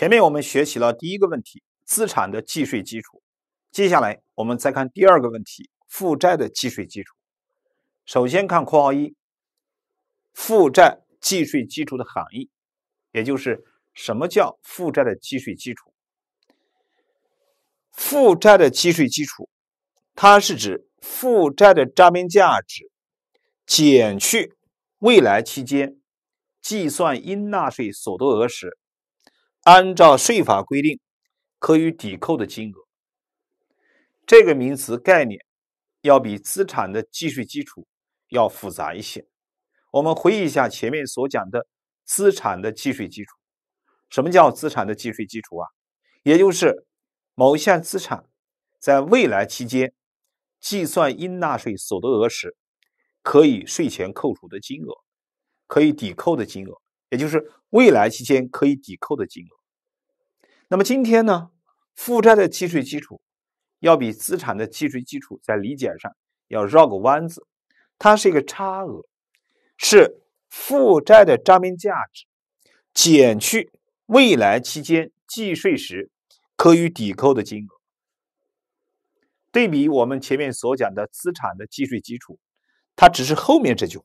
前面我们学习了第一个问题，资产的计税基础。接下来我们再看第二个问题，负债的计税基础。首先看括号一，负债计税基础的含义，也就是什么叫负债的计税基础？负债的计税基础，它是指负债的账面价值减去未来期间计算应纳税所得额时。按照税法规定，可以抵扣的金额，这个名词概念要比资产的计税基础要复杂一些。我们回忆一下前面所讲的资产的计税基础，什么叫资产的计税基础啊？也就是某项资产在未来期间计算应纳税所得额时，可以税前扣除的金额，可以抵扣的金额。也就是未来期间可以抵扣的金额。那么今天呢，负债的计税基础要比资产的计税基础在理解上要绕个弯子，它是一个差额，是负债的账面价值减去未来期间计税时可予抵扣的金额。对比我们前面所讲的资产的计税基础，它只是后面这句话。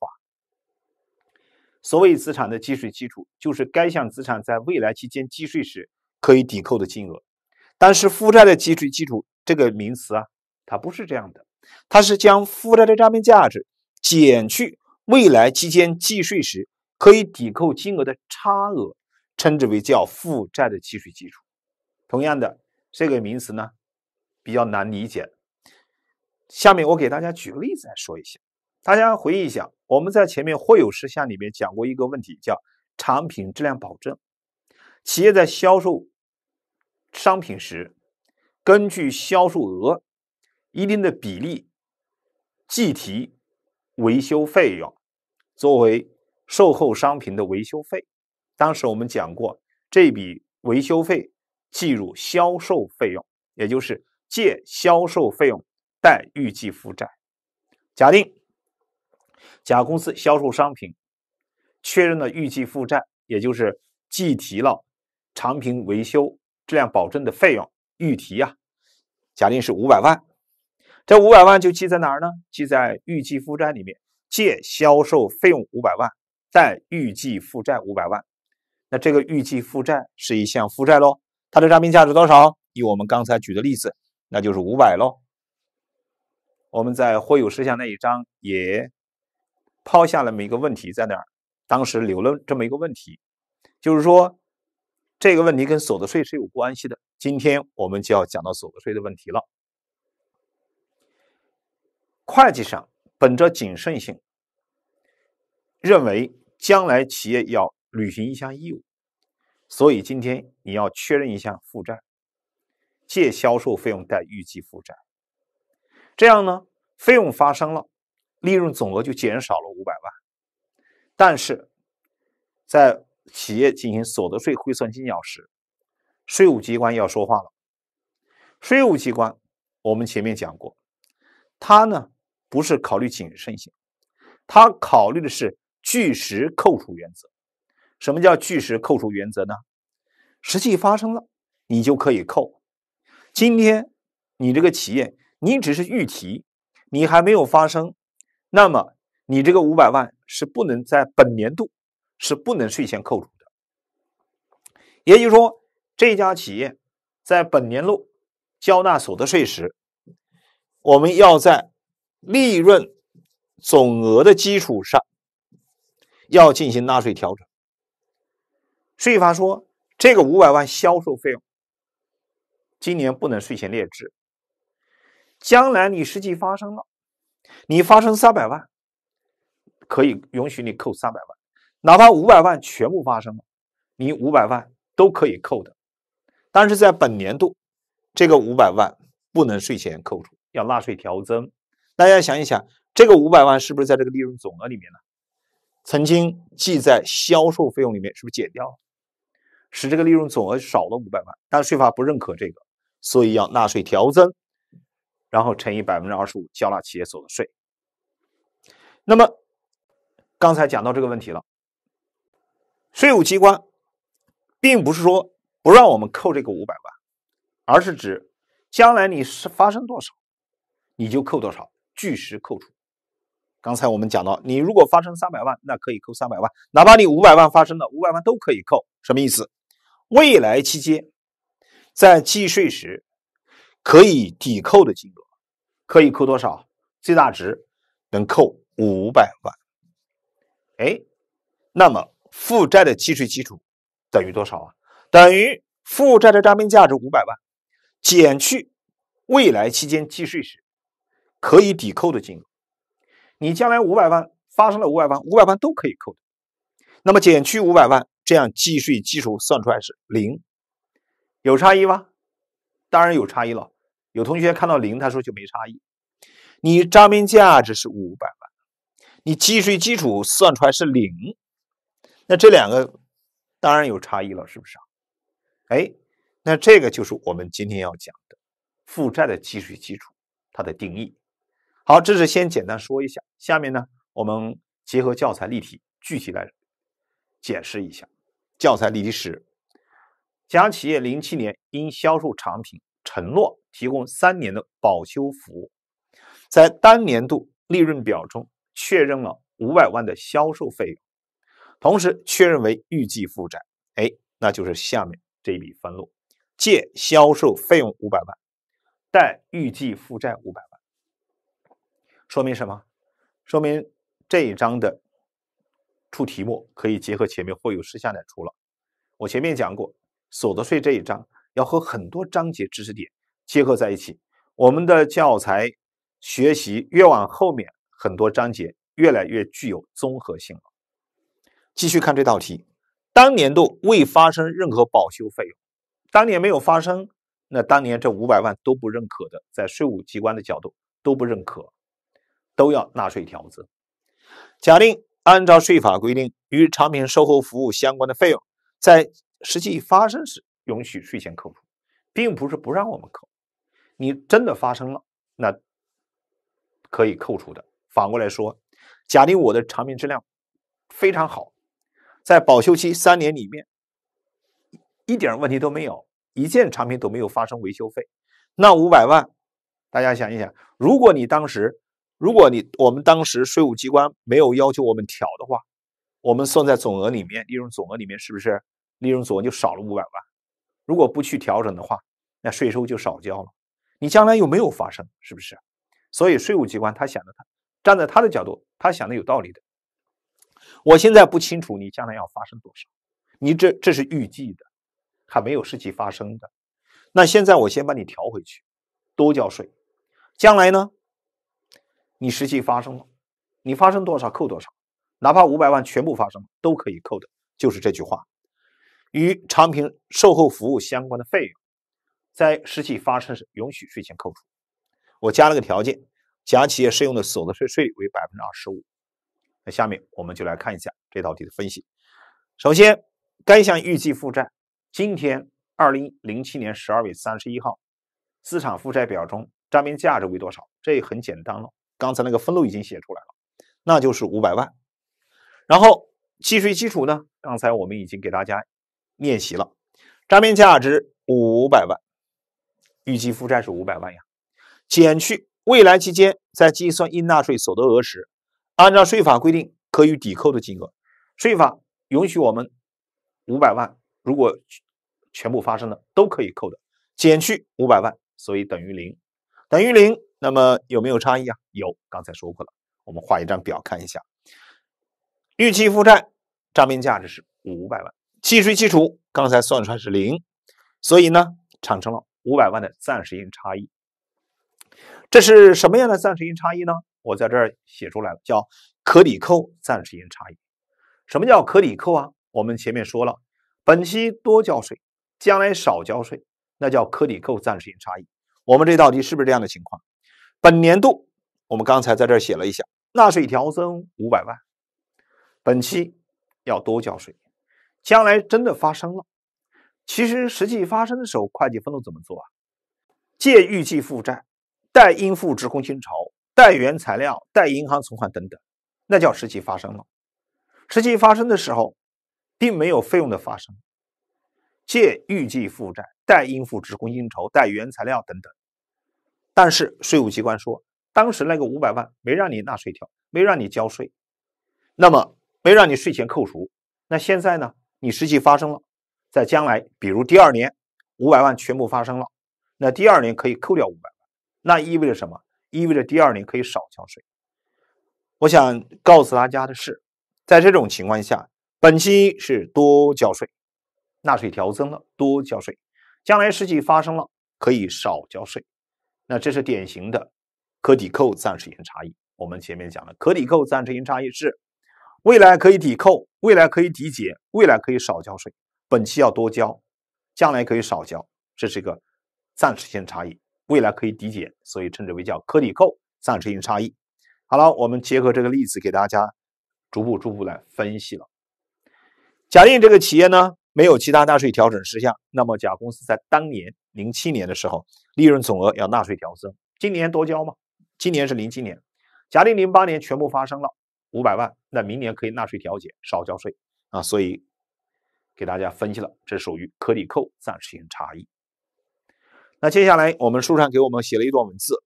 所谓资产的计税基础，就是该项资产在未来期间计税时可以抵扣的金额。但是负债的计税基础这个名词啊，它不是这样的，它是将负债的账面价值减去未来期间计税时可以抵扣金额的差额，称之为叫负债的计税基础。同样的，这个名词呢比较难理解。下面我给大家举个例子来说一下。大家回忆一下，我们在前面会有事项里面讲过一个问题，叫产品质量保证。企业在销售商品时，根据销售额一定的比例计提维修费用，作为售后商品的维修费。当时我们讲过，这笔维修费计入销售费用，也就是借销售费用，贷预计负债。假定。甲公司销售商品，确认了预计负债，也就是计提了产品维修质量保证的费用。预提啊，假定是五百万，这五百万就记在哪儿呢？记在预计负债里面，借销售费用五百万，贷预计负债五百万。那这个预计负债是一项负债喽，它的账面价值多少？以我们刚才举的例子，那就是五百喽。我们在或有事项那一章也。抛下那么一个问题在那儿，当时留了这么一个问题，就是说这个问题跟所得税是有关系的。今天我们就要讲到所得税的问题了。会计上本着谨慎性，认为将来企业要履行一项义务，所以今天你要确认一项负债，借销售费用贷预计负债。这样呢，费用发生了。利润总额就减少了五百万，但是，在企业进行所得税汇算清缴时，税务机关要说话了。税务机关，我们前面讲过，他呢不是考虑谨慎性，他考虑的是据实扣除原则。什么叫据实扣除原则呢？实际发生了，你就可以扣。今天你这个企业，你只是预提，你还没有发生。那么，你这个五百万是不能在本年度是不能税前扣除的。也就是说，这家企业在本年度交纳所得税时，我们要在利润总额的基础上要进行纳税调整。税法说，这个五百万销售费用今年不能税前列支，将来你实际发生了。你发生三百万，可以允许你扣三百万，哪怕五百万全部发生了，你五百万都可以扣的。但是在本年度，这个五百万不能税前扣除，要纳税调增。大家想一想，这个五百万是不是在这个利润总额里面呢？曾经记在销售费用里面，是不是减掉了，使这个利润总额少了五百万？但税法不认可这个，所以要纳税调增。然后乘以百分之二十五，缴纳企业所得税。那么，刚才讲到这个问题了，税务机关并不是说不让我们扣这个五百万，而是指将来你是发生多少，你就扣多少，据实扣除。刚才我们讲到，你如果发生三百万，那可以扣三百万，哪怕你五百万发生的，五百万都可以扣，什么意思？未来期间在计税时可以抵扣的金额。可以扣多少？最大值能扣五百万。哎，那么负债的计税基础等于多少啊？等于负债的账面价值五百万，减去未来期间计税时可以抵扣的金额。你将来五百万发生了五百万，五百万都可以扣。的。那么减去五百万，这样计税基础算出来是零，有差异吗？当然有差异了。有同学看到零，他说就没差异。你账面价值是五百万，你计税基础算出来是零，那这两个当然有差异了，是不是啊？哎，那这个就是我们今天要讲的负债的计税基础，它的定义。好，这是先简单说一下，下面呢我们结合教材例题具体来解释一下。教材例题是：甲企业零七年因销售产品。承诺提供三年的保修服务，在单年度利润表中确认了五百万的销售费用，同时确认为预计负债。哎，那就是下面这一笔分录：借销售费用五百万，贷预计负债五百万。说明什么？说明这一章的出题目可以结合前面或有事项来出了。我前面讲过所得税这一章。要和很多章节知识点结合在一起。我们的教材学习越往后面，很多章节越来越具有综合性了。继续看这道题：当年度未发生任何保修费用，当年没有发生，那当年这五百万都不认可的，在税务机关的角度都不认可，都要纳税调增。假定按照税法规定，与产品售后服务相关的费用在实际发生时。允许税前扣除，并不是不让我们扣。你真的发生了，那可以扣除的。反过来说，假定我的产品质量非常好，在保修期三年里面一点问题都没有，一件产品都没有发生维修费，那五百万，大家想一想，如果你当时，如果你我们当时税务机关没有要求我们调的话，我们算在总额里面，利润总额里面是不是利润总额就少了五百万？如果不去调整的话，那税收就少交了。你将来又没有发生，是不是？所以税务机关他想着他，站在他的角度，他想的有道理的。我现在不清楚你将来要发生多少，你这这是预计的，还没有实际发生的。那现在我先把你调回去，多交税。将来呢，你实际发生了，你发生多少扣多少，哪怕五百万全部发生了都可以扣的，就是这句话。与常平售后服务相关的费用，在实际发生时允许税前扣除。我加了个条件，甲企业适用的所得税税率为百分之二十五。那下面我们就来看一下这道题的分析。首先，该项预计负债今天二零零七年十二月三十一号资产负债表中账面价值为多少？这也很简单了，刚才那个分录已经写出来了，那就是五百万。然后计税基础呢？刚才我们已经给大家。练习了，账面价值五百万，预计负债是五百万呀，减去未来期间在计算应纳税所得额时，按照税法规定可以抵扣的金额，税法允许我们五百万，如果全部发生的都可以扣的，减去五百万，所以等于零，等于零，那么有没有差异啊？有，刚才说过了，我们画一张表看一下，预计负债账面价值是五百万。契税基础刚才算出来是零，所以呢产生了五百万的暂时性差异。这是什么样的暂时性差异呢？我在这儿写出来了，叫可抵扣暂时性差异。什么叫可抵扣啊？我们前面说了，本期多交税，将来少交税，那叫可抵扣暂时性差异。我们这道题是不是这样的情况？本年度我们刚才在这儿写了一下，纳税调增五百万，本期要多交税。将来真的发生了，其实实际发生的时候，会计分录怎么做啊？借预计负债，贷应付职工薪酬，贷原材料，贷银行存款等等，那叫实际发生了。实际发生的时候，并没有费用的发生，借预计负债，贷应付职工薪酬，贷原材料等等。但是税务机关说，当时那个五百万没让你纳税条，没让你交税，那么没让你税前扣除，那现在呢？你实际发生了，在将来，比如第二年五百万全部发生了，那第二年可以扣掉五百万，那意味着什么？意味着第二年可以少交税。我想告诉大家的是，在这种情况下，本期是多交税，纳税调增了，多交税。将来实际发生了，可以少交税。那这是典型的可抵扣暂时性差异。我们前面讲了，可抵扣暂时性差异是。未来可以抵扣，未来可以抵减，未来可以少交税，本期要多交，将来可以少交，这是一个暂时性差异。未来可以抵减，所以称之为叫可抵扣暂时性差异。好了，我们结合这个例子给大家逐步逐步来分析了。假定这个企业呢没有其他纳税调整事项，那么甲公司在当年零七年的时候利润总额要纳税调增，今年多交吗？今年是零七年，假定零八年全部发生了。五百万，那明年可以纳税调节少交税啊，所以给大家分析了，这属于可抵扣暂时性差异。那接下来我们书上给我们写了一段文字：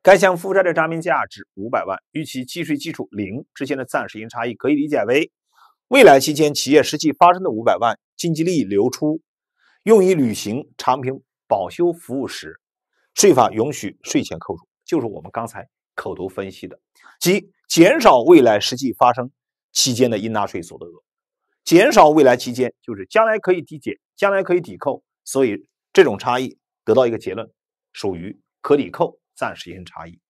该项负债的账面价值五百万，与其计税基础零之间的暂时性差异，可以理解为未来期间企业实际发生的五百万经济利益流出，用于履行产品保修服务时，税法允许税前扣除，就是我们刚才口头分析的，即。减少未来实际发生期间的应纳税所得额，减少未来期间就是将来可以抵减、将来可以抵扣，所以这种差异得到一个结论，属于可抵扣暂时性差异。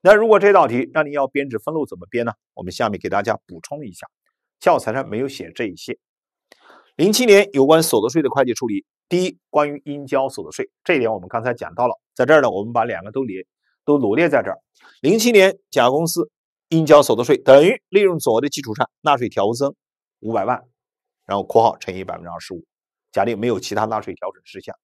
那如果这道题让你要编制分录，怎么编呢？我们下面给大家补充一下，教材上没有写这一些。零七年有关所得税的会计处理，第一，关于应交所得税这一点，我们刚才讲到了，在这儿呢，我们把两个都列都罗列在这儿。零七年，甲公司。应交所得税等于利润总额的基础上，纳税调增五百万，然后括号乘以百分之二十五。假定没有其他纳税调整事项，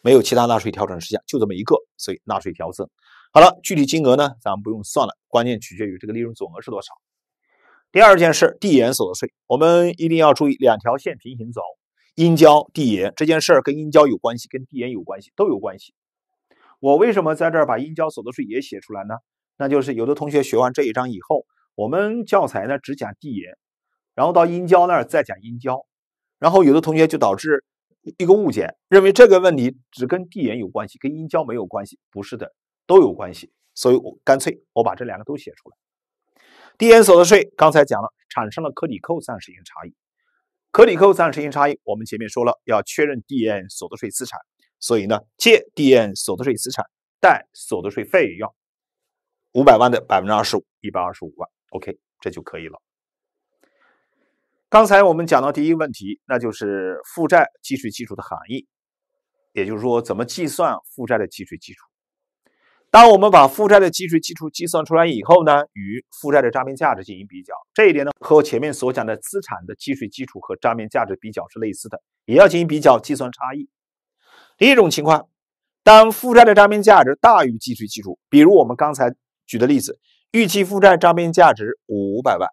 没有其他纳税调整事项，就这么一个，所以纳税调增好了。具体金额呢，咱们不用算了，关键取决于这个利润总额是多少。第二件事，递延所得税，我们一定要注意两条线平行走，应交递延这件事儿跟应交有关系，跟递延有关系，都有关系。我为什么在这儿把应交所得税也写出来呢？那就是有的同学学完这一章以后，我们教材呢只讲地延，然后到应交那儿再讲应交，然后有的同学就导致一个误解，认为这个问题只跟地延有关系，跟应交没有关系。不是的，都有关系。所以，我干脆我把这两个都写出来。地延所得税刚才讲了，产生了可抵扣暂时性差异。可抵扣暂时性差异，我们前面说了要确认地延所得税资产，所以呢借地延所得税资产，贷所得税费用。五百万的百分之二十五，一百二十五万，OK，这就可以了。刚才我们讲到第一个问题，那就是负债计税基础的含义，也就是说怎么计算负债的计税基础。当我们把负债的计税基础计算出来以后呢，与负债的账面价值进行比较，这一点呢和我前面所讲的资产的计税基础和账面价值比较是类似的，也要进行比较，计算差异。第一种情况，当负债的账面价值大于计税基础，比如我们刚才。举的例子，预期负债账面价值五百万，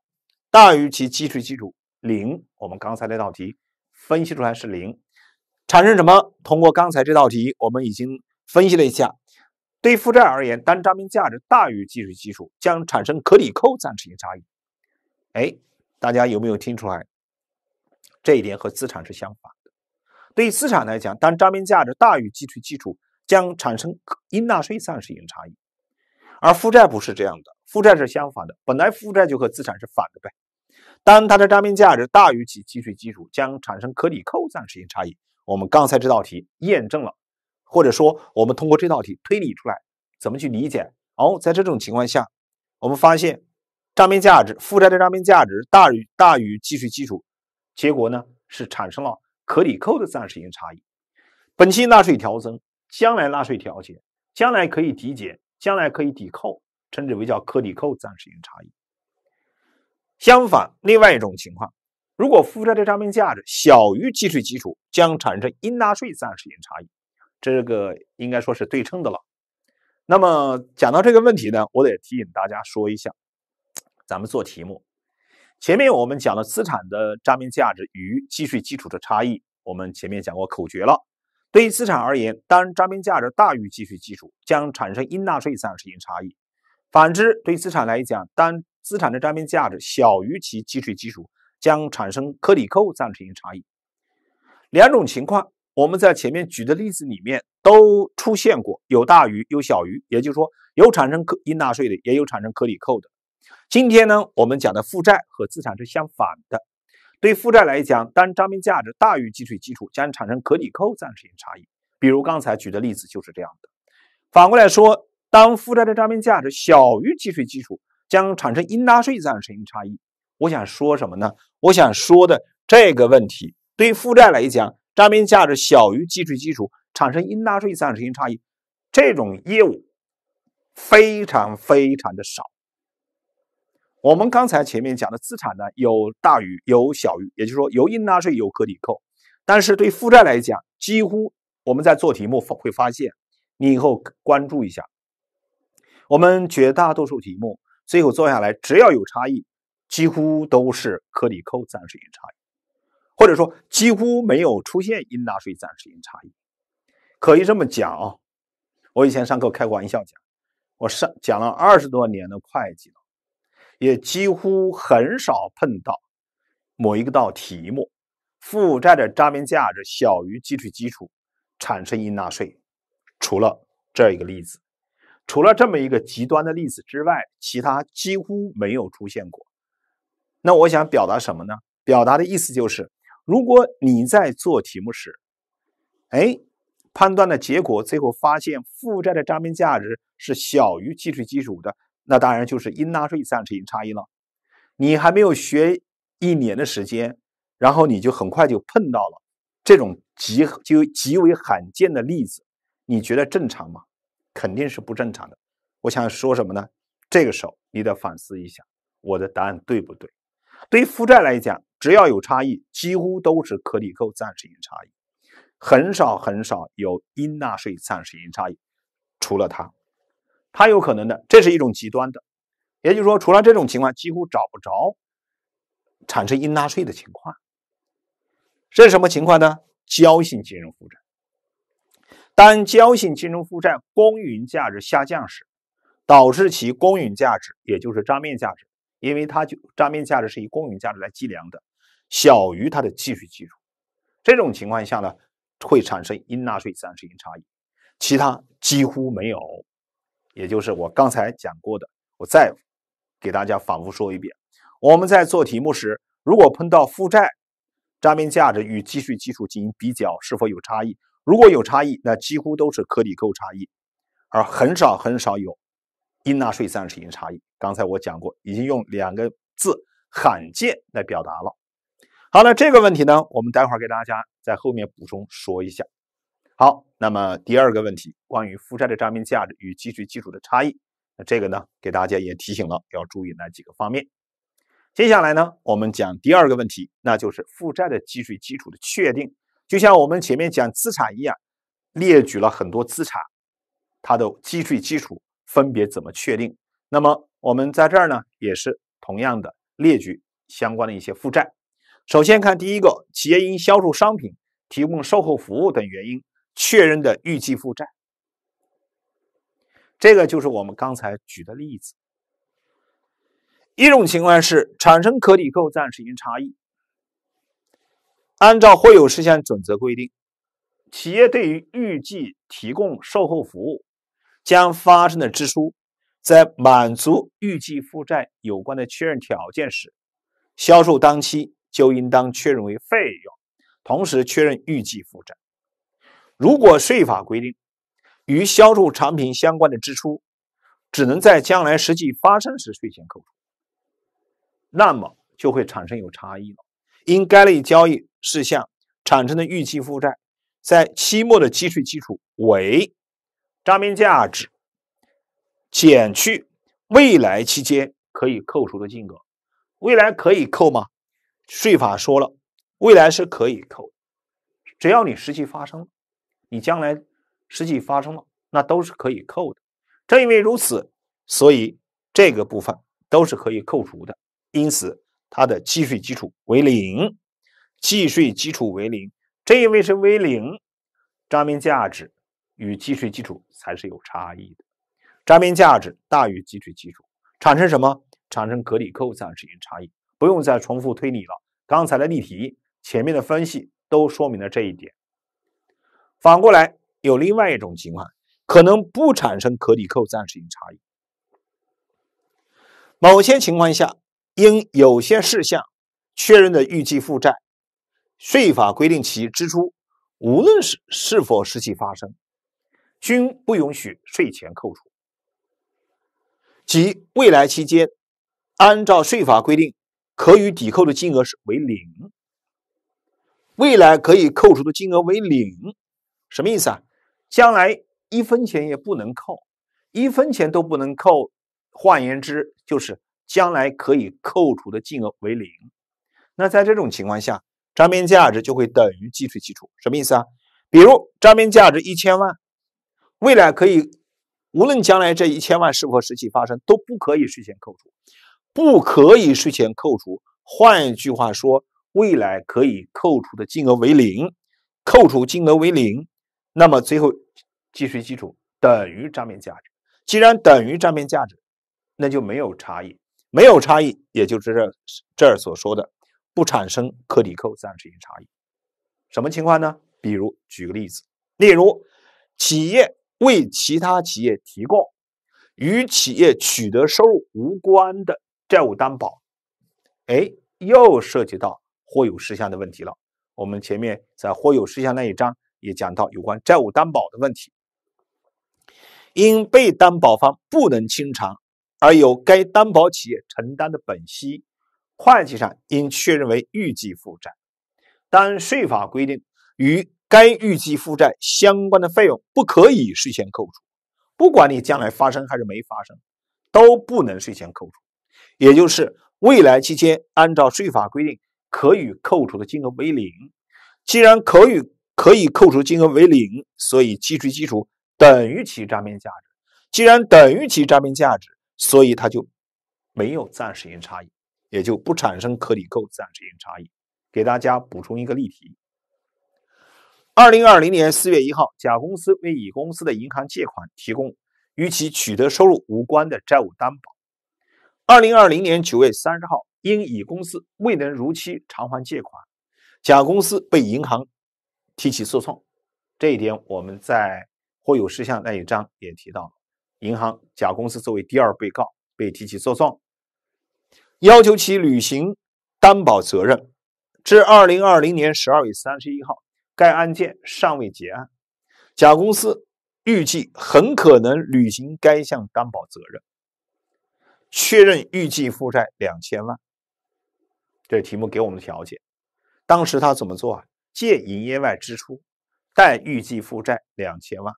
大于其计税基础零。我们刚才那道题分析出来是零，产生什么？通过刚才这道题，我们已经分析了一下。对负债而言，当账面价值大于计税基础，将产生可抵扣暂时性差异。哎，大家有没有听出来？这一点和资产是相反的。对于资产来讲，当账面价值大于计税基础，将产生应纳税暂时性差异。而负债不是这样的，负债是相反的，本来负债就和资产是反的呗。当它的账面价值大于其计税基础，将产生可抵扣暂时性差异。我们刚才这道题验证了，或者说我们通过这道题推理出来，怎么去理解？哦，在这种情况下，我们发现账面价值负债的账面价值大于大于计税基础，结果呢是产生了可抵扣的暂时性差异，本期纳税调增，将来纳税调减，将来可以抵减。将来可以抵扣，称之为叫可抵扣暂时性差异。相反，另外一种情况，如果负债的账面价值小于计税基础，将产生应纳税暂时性差异。这个应该说是对称的了。那么讲到这个问题呢，我得提醒大家说一下，咱们做题目，前面我们讲了资产的账面价值与计税基础的差异，我们前面讲过口诀了。对于资产而言，当账面价值大于计税基础，将产生应纳税暂时性差异；反之，对资产来讲，当资产的账面价值小于其计税基础，将产生可抵扣暂时性差异。两种情况我们在前面举的例子里面都出现过，有大于，有小于，也就是说有产生可应纳税的，也有产生可抵扣的。今天呢，我们讲的负债和资产是相反的。对负债来讲，当账面价值大于计税基础，将产生可抵扣暂时性差异。比如刚才举的例子就是这样的。反过来说，当负债的账面价值小于计税基础，将产生应纳税暂时性差异。我想说什么呢？我想说的这个问题，对负债来讲，账面价值小于计税基础，产生应纳税暂时性差异，这种业务非常非常的少。我们刚才前面讲的资产呢，有大于，有小于，也就是说有应纳税，有可抵扣。但是对负债来讲，几乎我们在做题目会发现，你以后关注一下，我们绝大多数题目最后做下来，只要有差异，几乎都是可抵扣暂时性差异，或者说几乎没有出现应纳税暂时性差异。可以这么讲，我以前上课开过玩笑讲，我上讲了二十多年的会计了。也几乎很少碰到某一个道题目，负债的账面价值小于计税基础，产生应纳税。除了这一个例子，除了这么一个极端的例子之外，其他几乎没有出现过。那我想表达什么呢？表达的意思就是，如果你在做题目时，哎，判断的结果最后发现负债的账面价值是小于计税基础的。那当然就是应纳税暂时性差异了。你还没有学一年的时间，然后你就很快就碰到了这种极就极为罕见的例子，你觉得正常吗？肯定是不正常的。我想说什么呢？这个时候，你得反思一下我的答案对不对。对于负债来讲，只要有差异，几乎都是可抵扣暂时性差异，很少很少有应纳税暂时性差异，除了它。它有可能的，这是一种极端的，也就是说，除了这种情况，几乎找不着产生应纳税的情况。这是什么情况呢？交性金融负债，当交性金融负债公允价值下降时，导致其公允价值，也就是账面价值，因为它就账面价值是以公允价值来计量的，小于它的计税基础。这种情况下呢，会产生应纳税暂时性差异，其他几乎没有。也就是我刚才讲过的，我再给大家反复说一遍。我们在做题目时，如果碰到负债账面价值与计税基础进行比较，是否有差异？如果有差异，那几乎都是可抵扣差异，而很少很少有应纳税暂时性差异。刚才我讲过，已经用两个字“罕见”来表达了。好，那这个问题呢，我们待会儿给大家在后面补充说一下。好，那么第二个问题，关于负债的账面价值与计税基础的差异，那这个呢，给大家也提醒了，要注意哪几个方面。接下来呢，我们讲第二个问题，那就是负债的计税基础的确定。就像我们前面讲资产一样，列举了很多资产，它的计税基础分别怎么确定。那么我们在这儿呢，也是同样的列举相关的一些负债。首先看第一个，企业因销售商品、提供售后服务等原因。确认的预计负债，这个就是我们刚才举的例子。一种情况是产生可抵扣暂时性差异，按照会有事项准则规定，企业对于预计提供售后服务将发生的支出，在满足预计负债有关的确认条件时，销售当期就应当确认为费用，同时确认预计负债。如果税法规定与销售产品相关的支出只能在将来实际发生时税前扣除，那么就会产生有差异了。因该类交易事项产生的预期负债，在期末的计税基础为账面价值减去未来期间可以扣除的金额。未来可以扣吗？税法说了，未来是可以扣，只要你实际发生。你将来实际发生了，那都是可以扣的。正因为如此，所以这个部分都是可以扣除的。因此，它的计税基础为零，计税基础为零，这一位是为零，账面价值与计税基础才是有差异的，账面价值大于计税基础，产生什么？产生可抵扣暂时性差异，不用再重复推理了。刚才的例题，前面的分析都说明了这一点。反过来，有另外一种情况，可能不产生可抵扣暂时性差异。某些情况下，因有些事项确认的预计负债，税法规定其支出，无论是是否实际发生，均不允许税前扣除，即未来期间按照税法规定可予抵扣的金额是为零，未来可以扣除的金额为零。什么意思啊？将来一分钱也不能扣，一分钱都不能扣。换言之，就是将来可以扣除的金额为零。那在这种情况下，账面价值就会等于计税基础。什么意思啊？比如账面价值一千万，未来可以无论将来这一千万是否实际发生，都不可以税前扣除，不可以税前扣除。换一句话说，未来可以扣除的金额为零，扣除金额为零。那么最后计税基础等于账面价值，既然等于账面价值，那就没有差异，没有差异，也就是这儿所说的不产生可抵扣暂时性差异。什么情况呢？比如举个例子，例如企业为其他企业提供与企业取得收入无关的债务担保，哎，又涉及到或有事项的问题了。我们前面在或有事项那一章。也讲到有关债务担保的问题，因被担保方不能清偿而由该担保企业承担的本息，会计上应确认为预计负债，但税法规定，与该预计负债相关的费用不可以税前扣除，不管你将来发生还是没发生，都不能税前扣除，也就是未来期间按照税法规定可予扣除的金额为零，既然可予。可以扣除金额为零，所以计税基础等于其账面价值。既然等于其账面价值，所以它就没有暂时性差异，也就不产生可抵扣暂时性差异。给大家补充一个例题：二零二零年四月一号，甲公司为乙公司的银行借款提供与其取得收入无关的债务担保。二零二零年九月三十号，因乙公司未能如期偿还借款，甲公司被银行。提起诉讼，这一点我们在或有事项那一章也提到了。银行甲公司作为第二被告被提起诉讼，要求其履行担保责任，至二零二零年十二月三十一号，该案件尚未结案。甲公司预计很可能履行该项担保责任，确认预计负债两千万。这题目给我们的条件，当时他怎么做啊？借营业外支出，贷预计负债两千万。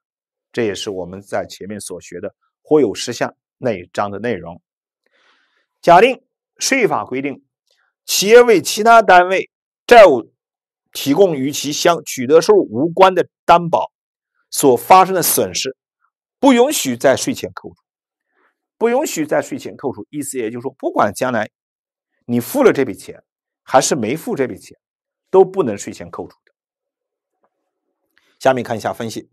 这也是我们在前面所学的或有事项那一章的内容。假定税法规定，企业为其他单位债务提供与其相取得收入无关的担保所发生的损失，不允许在税前扣除。不允许在税前扣除，意思也就是说，不管将来你付了这笔钱，还是没付这笔钱。都不能税前扣除的。下面看一下分析。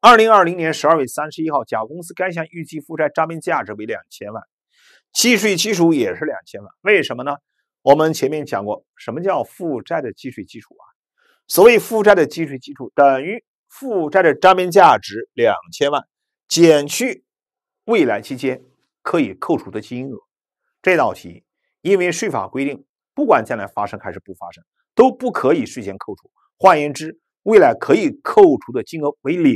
二零二零年十二月三十一号，甲公司该项预计负债账面价值为两千万，计税基础也是两千万。为什么呢？我们前面讲过，什么叫负债的计税基础啊？所谓负债的计税基础等于负债的账面价值两千万减去未来期间可以扣除的金额。这道题，因为税法规定，不管将来发生还是不发生。都不可以税前扣除，换言之，未来可以扣除的金额为零，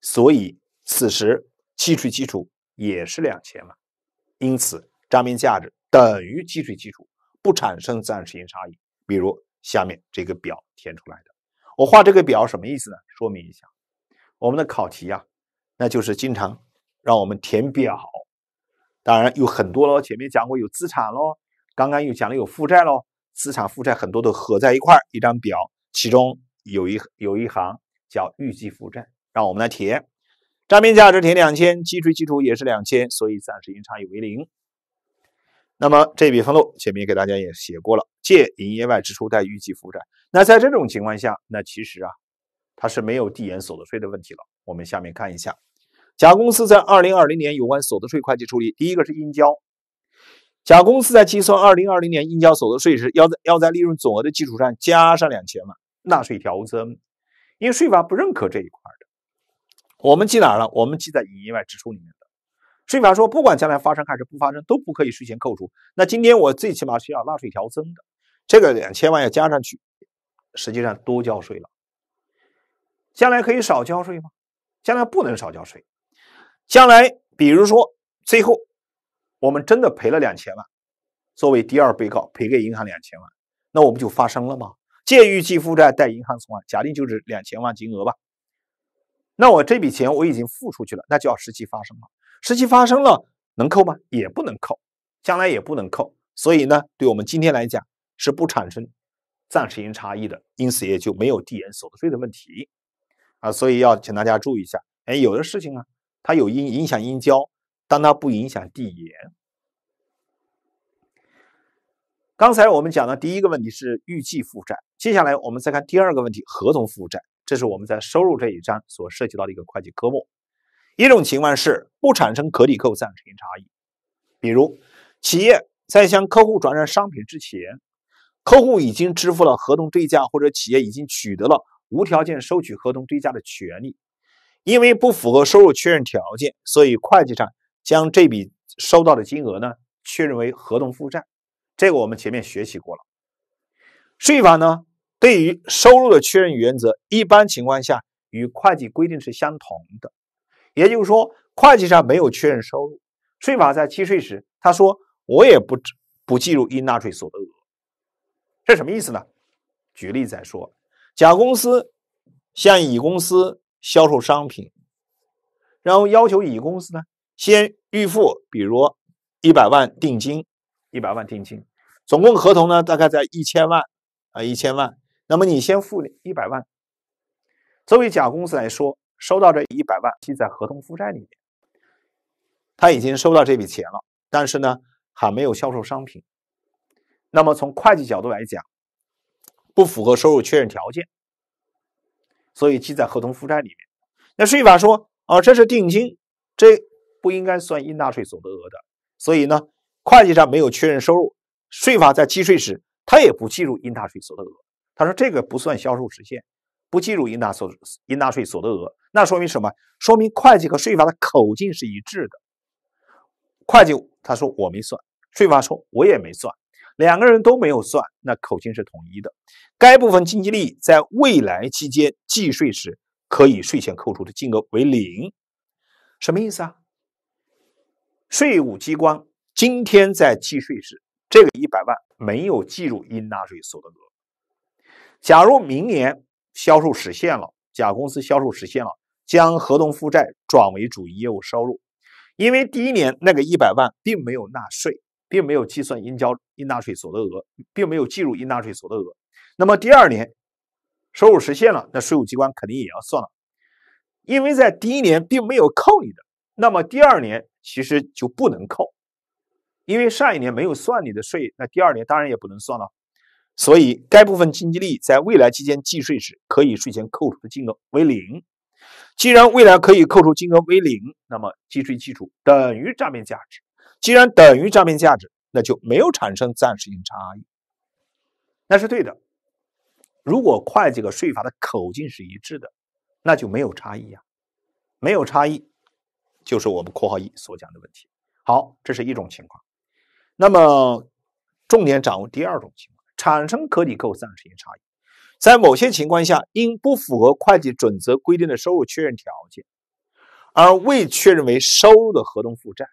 所以此时计税基础也是两千万，因此账面价值等于计税基础，不产生暂时性差异。比如下面这个表填出来的，我画这个表什么意思呢？说明一下，我们的考题啊，那就是经常让我们填表，当然有很多了，前面讲过有资产喽，刚刚又讲了有负债喽。资产负债很多都合在一块一张表，其中有一有一行叫预计负债，让我们来填。账面价值填两千，基础基础也是两千，所以暂时应差也为零。那么这笔分录前面给大家也写过了，借营业外支出，贷预计负债。那在这种情况下，那其实啊，它是没有递延所得税的问题了。我们下面看一下，甲公司在二零二零年有关所得税会计处理，第一个是应交。甲公司在计算二零二零年应交所得税时，要在要在利润总额的基础上加上两千万，纳税调增，因为税法不认可这一块的。我们记哪儿了？我们记在营业外支出里面的。税法说，不管将来发生还是不发生，都不可以税前扣除。那今天我最起码是要纳税调增的，这个两千万要加上去，实际上多交税了。将来可以少交税吗？将来不能少交税。将来，比如说最后。我们真的赔了两千万，作为第二被告赔给银行两千万，那我们就发生了吗？借预计负债贷银行存款，假定就是两千万金额吧。那我这笔钱我已经付出去了，那就要实际发生了，实际发生了能扣吗？也不能扣，将来也不能扣。所以呢，对我们今天来讲是不产生暂时性差异的，因此也就没有递延所得税的问题啊。所以要请大家注意一下，哎，有的事情啊，它有影影响应交。但它不影响递延。刚才我们讲的第一个问题是预计负债，接下来我们再看第二个问题——合同负债，这是我们在收入这一章所涉及到的一个会计科目。一种情况是不产生可抵扣暂时性差异，比如企业在向客户转让商品之前，客户已经支付了合同对价，或者企业已经取得了无条件收取合同对价的权利，因为不符合收入确认条件，所以会计上。将这笔收到的金额呢确认为合同负债，这个我们前面学习过了。税法呢对于收入的确认原则，一般情况下与会计规定是相同的，也就是说会计上没有确认收入，税法在计税时他说我也不不计入应纳税所得额，这什么意思呢？举例再说，甲公司向乙公司销售商品，然后要求乙公司呢。先预付，比如一百万定金，一百万定金，总共合同呢大概在一千万啊一千万。那么你先付一百万，作为甲公司来说，收到这一百万记在合同负债里面，他已经收到这笔钱了，但是呢还没有销售商品，那么从会计角度来讲，不符合收入确认条件，所以记在合同负债里面。那税法说哦，这是定金，这。不应该算应纳税所得额的，所以呢，会计上没有确认收入，税法在计税时，它也不计入应纳税所得额。他说这个不算销售实现，不计入应纳所应纳税所得额。那说明什么？说明会计和税法的口径是一致的。会计他说我没算，税法说我也没算，两个人都没有算，那口径是统一的。该部分经济利益在未来期间计税时可以税前扣除的金额为零，什么意思啊？税务机关今天在计税时，这个一百万没有计入应纳税所得额。假如明年销售实现了，甲公司销售实现了，将合同负债转为主营业务收入，因为第一年那个一百万并没有纳税，并没有计算应交应纳税所得额，并没有计入应纳税所得额。那么第二年收入实现了，那税务机关肯定也要算了，因为在第一年并没有扣你的。那么第二年其实就不能扣，因为上一年没有算你的税，那第二年当然也不能算了。所以该部分经济利益在未来期间计税时可以税前扣除的金额为零。既然未来可以扣除金额为零，那么计税基础等于账面价值。既然等于账面价值，那就没有产生暂时性差异，那是对的。如果会计和税法的口径是一致的，那就没有差异呀，没有差异。就是我们括号一所讲的问题。好，这是一种情况。那么，重点掌握第二种情况：产生可抵扣暂时性差异。在某些情况下，因不符合会计准则规定的收入确认条件而未确认为收入的合同负债，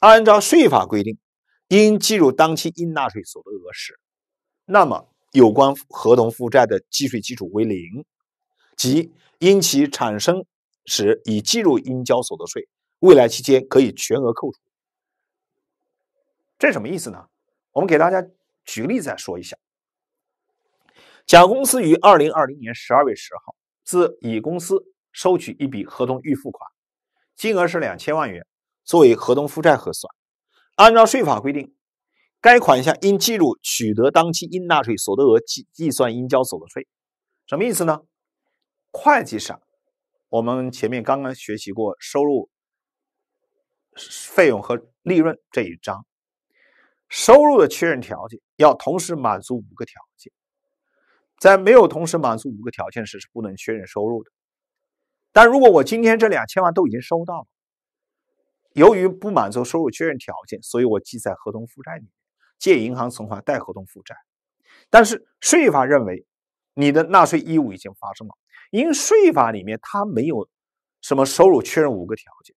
按照税法规定应计入当期应纳税所得额时，那么有关合同负债的计税基础为零，即因其产生。使已计入应交所得税，未来期间可以全额扣除。这什么意思呢？我们给大家举例再说一下。甲公司于二零二零年十二月十号自乙公司收取一笔合同预付款，金额是两千万元，作为合同负债核算。按照税法规定，该款项应计入取得当期应纳税所得额，计计算应交所得税。什么意思呢？会计上。我们前面刚刚学习过收入、费用和利润这一章。收入的确认条件要同时满足五个条件，在没有同时满足五个条件时，是不能确认收入的。但如果我今天这两千万都已经收到了，由于不满足收入确认条件，所以我记在合同负债里，借银行存款，贷合同负债。但是税法认为你的纳税义务已经发生了。因税法里面它没有什么收入确认五个条件，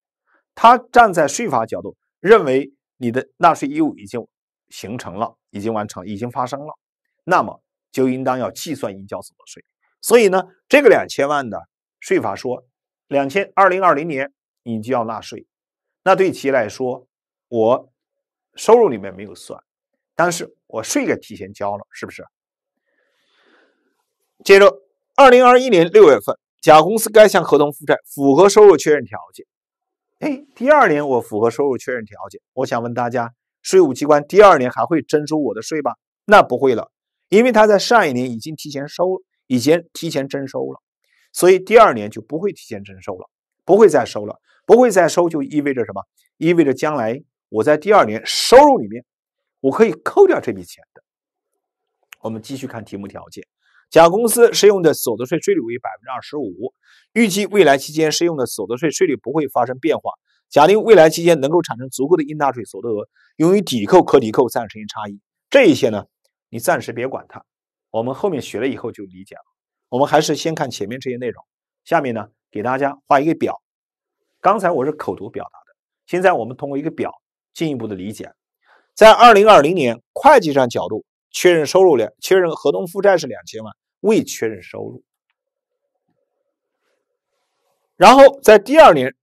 它站在税法角度认为你的纳税义务已经形成了，已经完成，已经发生了，那么就应当要计算应交所得税。所以呢，这个两千万的税法说两千二零二零年你就要纳税，那对企业来说，我收入里面没有算，但是我税该提前交了，是不是？接着。二零二一年六月份，甲公司该项合同负债符合收入确认条件。哎，第二年我符合收入确认条件，我想问大家，税务机关第二年还会征收我的税吧？那不会了，因为他在上一年已经提前收，已经提前征收了，所以第二年就不会提前征收了，不会再收了，不会再收就意味着什么？意味着将来我在第二年收入里面，我可以扣掉这笔钱的。我们继续看题目条件。甲公司适用的所得税税率为百分之二十五，预计未来期间适用的所得税税率不会发生变化。假定未来期间能够产生足够的应纳税所得额，用于抵扣可抵扣暂时性差异。这一些呢，你暂时别管它，我们后面学了以后就理解了。我们还是先看前面这些内容。下面呢，给大家画一个表。刚才我是口头表达的，现在我们通过一个表进一步的理解。在二零二零年会计上角度，确认收入两，确认合同负债是两千万。未确认收入，然后在第二年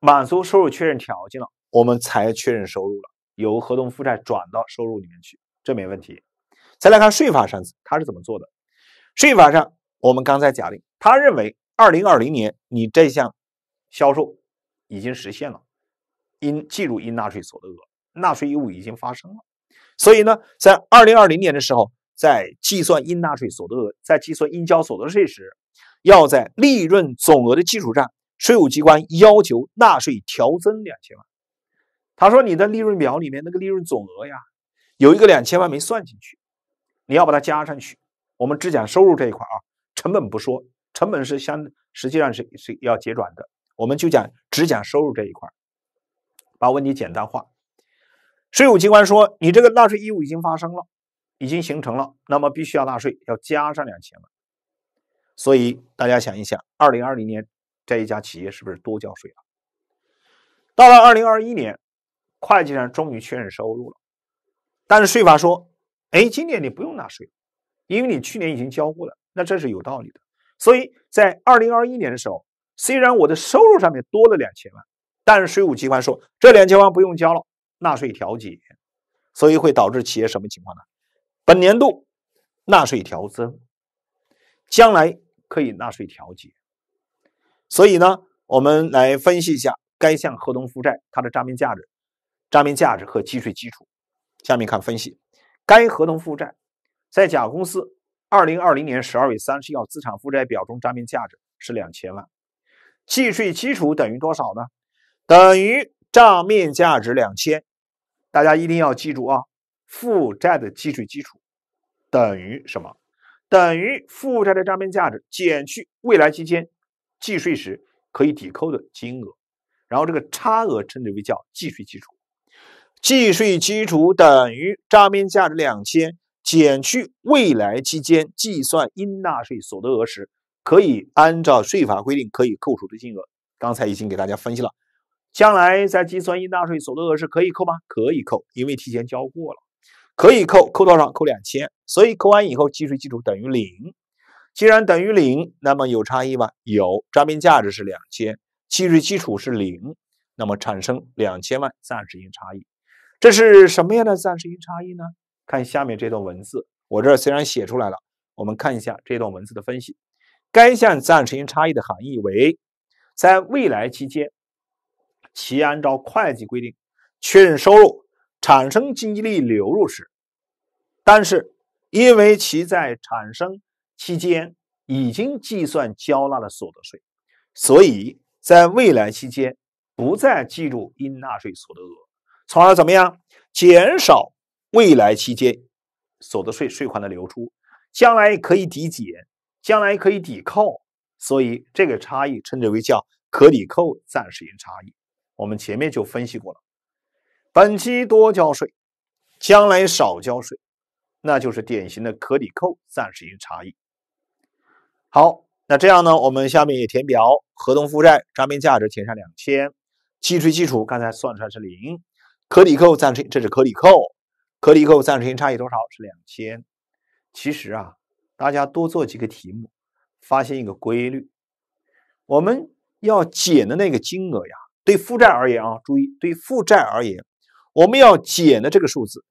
满足收入确认条件了，我们才确认收入了，由合同负债转到收入里面去，这没问题。再来看税法上，它是怎么做的？税法上，我们刚才假定，他认为二零二零年你这项销售已经实现了，应计入应纳税所得额，纳税义务已经发生了，所以呢，在二零二零年的时候。在计算应纳税所得额，在计算应交所得税时，要在利润总额的基础上，税务机关要求纳税调增两千万。他说：“你的利润表里面那个利润总额呀，有一个两千万没算进去，你要把它加上去。”我们只讲收入这一块啊，成本不说，成本是相实际上是是要结转的，我们就讲只讲收入这一块，把问题简单化。税务机关说：“你这个纳税义务已经发生了。”已经形成了，那么必须要纳税，要加上两千万。所以大家想一想，二零二零年这一家企业是不是多交税了？到了二零二一年，会计上终于确认收入了，但是税法说：“哎，今年你不用纳税，因为你去年已经交过了。”那这是有道理的。所以在二零二一年的时候，虽然我的收入上面多了两千万，但是税务机关说这两千万不用交了，纳税调节。所以会导致企业什么情况呢？本年度纳税调增，将来可以纳税调节，所以呢，我们来分析一下该项合同负债它的账面价值、账面价值和计税基础。下面看分析，该合同负债在甲公司二零二零年十二月三十一资产负债表中账面价值是两千万，计税基础等于多少呢？等于账面价值两千，大家一定要记住啊。负债的计税基础等于什么？等于负债的账面价值减去未来期间计税时可以抵扣的金额，然后这个差额称之为叫计税基础。计税基础等于账面价值两千减去未来期间计算应纳税所得额时可以按照税法规定可以扣除的金额。刚才已经给大家分析了，将来在计算应纳税所得额时可以扣吗？可以扣，因为提前交过了。可以扣，扣多少？扣两千，所以扣完以后，计税基础等于零。既然等于零，那么有差异吗？有，账面价值是两千，计税基础是零，那么产生两千万暂时性差异。这是什么样的暂时性差异呢？看下面这段文字，我这虽然写出来了，我们看一下这段文字的分析。该项暂时性差异的含义为，在未来期间，其按照会计规定确认收入。产生经济利益流入时，但是因为其在产生期间已经计算交纳了所得税，所以在未来期间不再计入应纳税所得额，从而怎么样减少未来期间所得税税款的流出？将来可以抵减，将来可以抵扣，所以这个差异称之为叫可抵扣暂时性差异。我们前面就分析过了。本期多交税，将来少交税，那就是典型的可抵扣暂时性差异。好，那这样呢，我们下面也填表，合同负债账面价值填上两千，计税基础刚才算出来是零，可抵扣暂时，这是可抵扣，可抵扣暂时性差异多少是两千。其实啊，大家多做几个题目，发现一个规律，我们要减的那个金额呀，对负债而言啊，注意，对负债而言。我们要减的这个数字，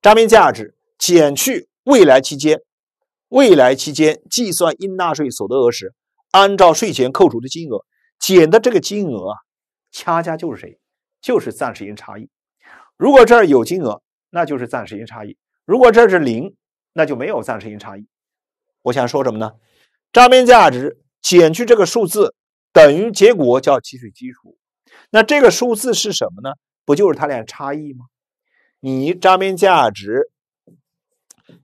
账面价值减去未来期间，未来期间计算应纳税所得额时，按照税前扣除的金额减的这个金额啊，恰恰就是谁？就是暂时性差异。如果这儿有金额，那就是暂时性差异；如果这是零，那就没有暂时性差异。我想说什么呢？账面价值减去这个数字等于结果叫起税基础。那这个数字是什么呢？不就是它俩差异吗？你账面价值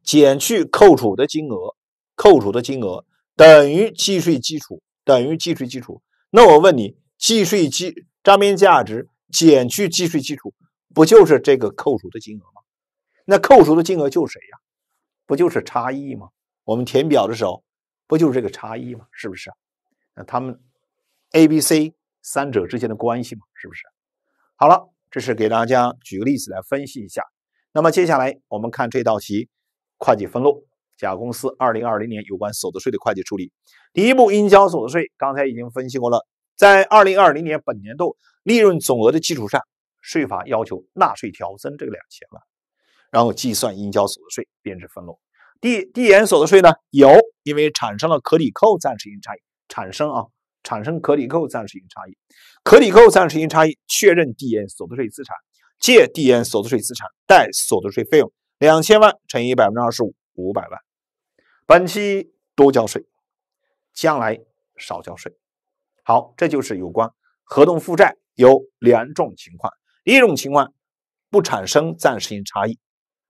减去扣除的金额，扣除的金额等于计税基础，等于计税基础。那我问你，计税基账面价值减去计税基础，不就是这个扣除的金额吗？那扣除的金额就是谁呀？不就是差异吗？我们填表的时候不就是这个差异吗？是不是？那他们 A、B、C 三者之间的关系嘛？是不是？好了。这是给大家举个例子来分析一下。那么接下来我们看这道题，会计分录。甲公司二零二零年有关所得税的会计处理。第一步，应交所得税，刚才已经分析过了，在二零二零年本年度利润总额的基础上，税法要求纳税调增这个两千万，然后计算应交所得税，编制分录。递递延所得税呢有，因为产生了可抵扣暂时性差异，产生啊。产生可抵扣暂时性差异，可抵扣暂时性差异确认递延所得税资产，借递延所得税资产，贷所得税费用，两千万乘以百分之二十五，五百万，本期多交税，将来少交税。好，这就是有关合同负债有两种情况，一种情况不产生暂时性差异，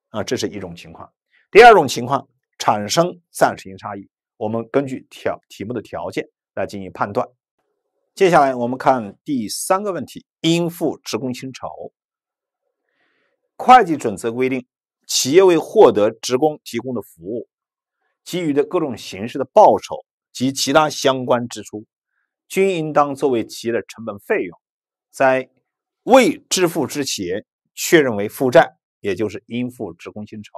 啊，这是一种情况；第二种情况产生暂时性差异，我们根据条题目的条件。来进行判断。接下来我们看第三个问题：应付职工薪酬。会计准则规定，企业为获得职工提供的服务，给予的各种形式的报酬及其他相关支出，均应当作为企业的成本费用，在未支付之前确认为负债，也就是应付职工薪酬。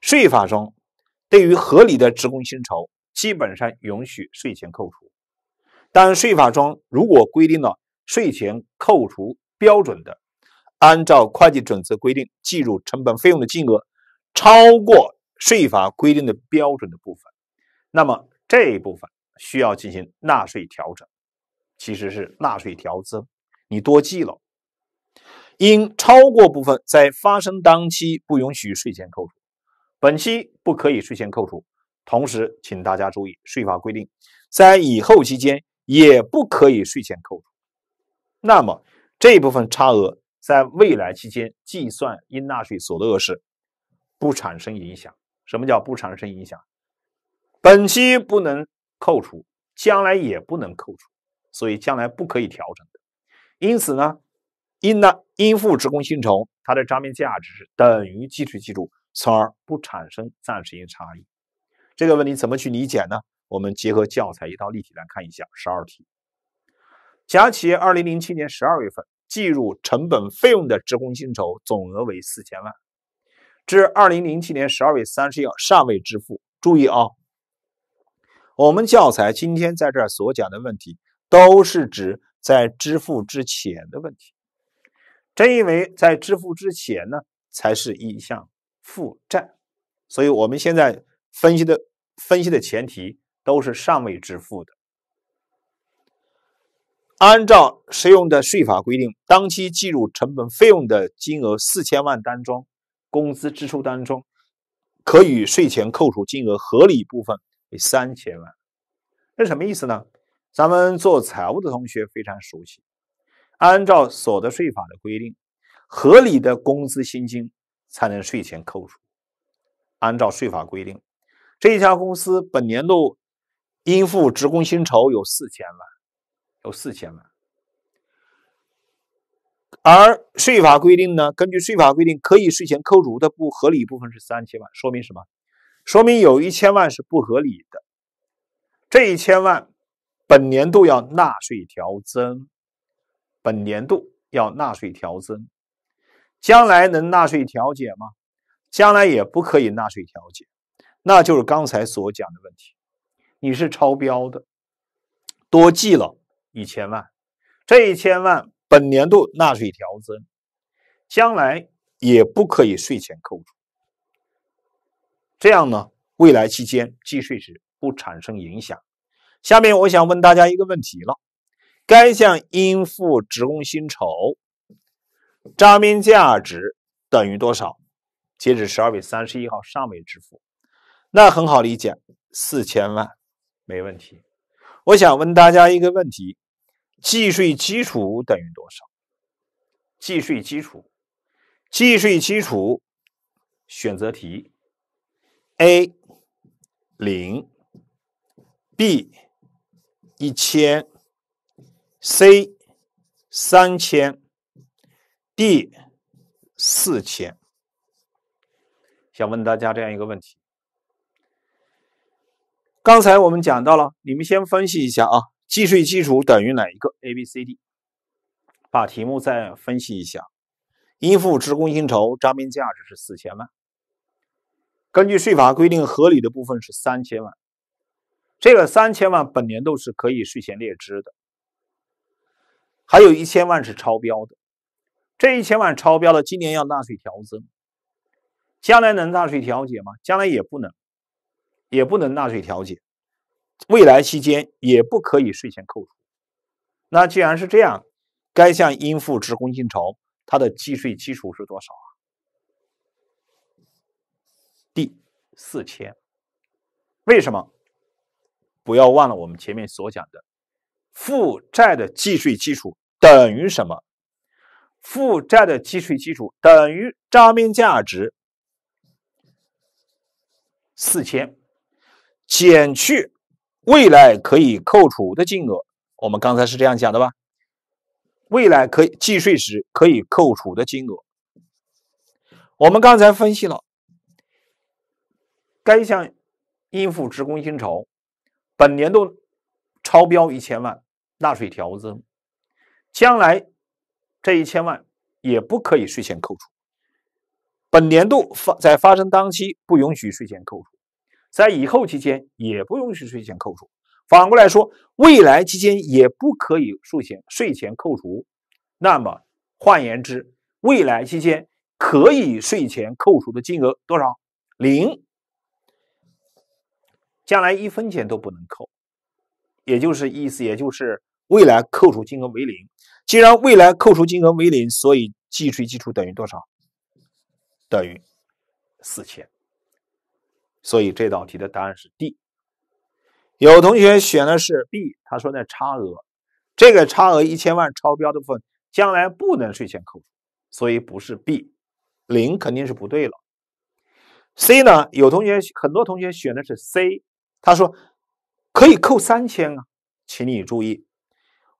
税法中对于合理的职工薪酬。基本上允许税前扣除，但税法中如果规定了税前扣除标准的，按照会计准则规定计入成本费用的金额超过税法规定的标准的部分，那么这一部分需要进行纳税调整，其实是纳税调增，你多记了，因超过部分在发生当期不允许税前扣除，本期不可以税前扣除。同时，请大家注意，税法规定，在以后期间也不可以税前扣除。那么这部分差额，在未来期间计算应纳税所得额时，不产生影响。什么叫不产生影响？本期不能扣除，将来也不能扣除，所以将来不可以调整的。因此呢，应纳应付职工薪酬它的账面价值是等于计税基础，从而不产生暂时性差异。这个问题怎么去理解呢？我们结合教材一道例题来看一下。十二题，甲企业二零零七年十二月份计入成本费用的职工薪酬总额为四千万，至二零零七年十二月三十一尚未支付。注意啊，我们教材今天在这儿所讲的问题，都是指在支付之前的问题。正因为在支付之前呢，才是一项负债，所以我们现在分析的。分析的前提都是尚未支付的。按照适用的税法规定，当期计入成本费用的金额四千万，当中工资支出当中，可与税前扣除金额合理部分为三千万。这什么意思呢？咱们做财务的同学非常熟悉。按照所得税法的规定，合理的工资薪金才能税前扣除。按照税法规定。这一家公司本年度应付职工薪酬有四千万，有四千万。而税法规定呢，根据税法规定，可以税前扣除的不合理部分是三千万，说明什么？说明有一千万是不合理的。这一千万本年度要纳税调增，本年度要纳税调增，将来能纳税调解吗？将来也不可以纳税调解。那就是刚才所讲的问题，你是超标的，多计了一千万，这一千万本年度纳税调增，将来也不可以税前扣除。这样呢，未来期间计税时不产生影响。下面我想问大家一个问题了，该项应付职工薪酬账面价值等于多少？截止十二月三十一号尚未支付。那很好理解，四千万没问题。我想问大家一个问题：计税基础等于多少？计税基础，计税基础选择题，A 零，B 一千，C 三千，D 四千。想问大家这样一个问题。刚才我们讲到了，你们先分析一下啊，计税基础等于哪一个？A、B、C、D。把题目再分析一下，应付职工薪酬账面价值是四千万，根据税法规定，合理的部分是三千万，这个三千万本年度是可以税前列支的，还有一千万是超标的，这一千万超标了，今年要纳税调增，将来能纳税调节吗？将来也不能。也不能纳税调节，未来期间也不可以税前扣除。那既然是这样，该项应付职工薪酬它的计税基础是多少啊第四千。为什么？不要忘了我们前面所讲的，负债的计税基础等于什么？负债的计税基础等于账面价值四千。减去未来可以扣除的金额，我们刚才是这样讲的吧？未来可以计税时可以扣除的金额，我们刚才分析了，该项应付职工薪酬本年度超标一千万，纳税调增，将来这一千万也不可以税前扣除，本年度发在发生当期不允许税前扣除。在以后期间也不允许税前扣除。反过来说，未来期间也不可以税前税前扣除。那么，换言之，未来期间可以税前扣除的金额多少？零。将来一分钱都不能扣，也就是意思，也就是未来扣除金额为零。既然未来扣除金额为零，所以计税基础等于多少？等于四千。所以这道题的答案是 D。有同学选的是 B，他说那差额，这个差额一千万超标的部分，将来不能税前扣，除，所以不是 B。零肯定是不对了。C 呢，有同学很多同学选的是 C，他说可以扣三千啊，请你注意，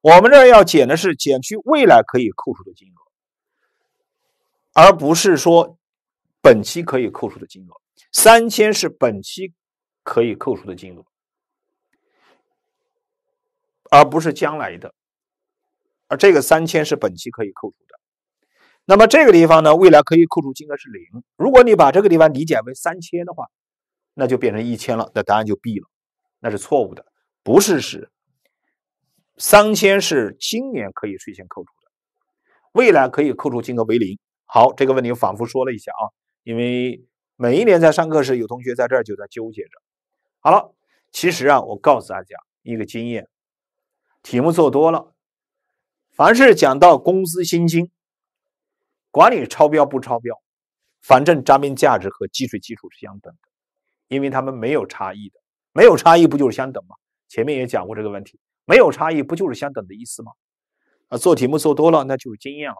我们这儿要减的是减去未来可以扣除的金额，而不是说本期可以扣除的金额。三千是本期可以扣除的金额，而不是将来的。而这个三千是本期可以扣除的。那么这个地方呢，未来可以扣除金额是零。如果你把这个地方理解为三千的话，那就变成一千了，那答案就 B 了，那是错误的，不是十。三千是今年可以税前扣除的，未来可以扣除金额为零。好，这个问题反复说了一下啊，因为。每一年在上课时，有同学在这儿就在纠结着。好了，其实啊，我告诉大家一个经验：题目做多了，凡是讲到工资薪金、管理超标不超标，反正账面价值和计税基础是相等的，因为他们没有差异的，没有差异不就是相等吗？前面也讲过这个问题，没有差异不就是相等的意思吗？啊，做题目做多了，那就是经验了。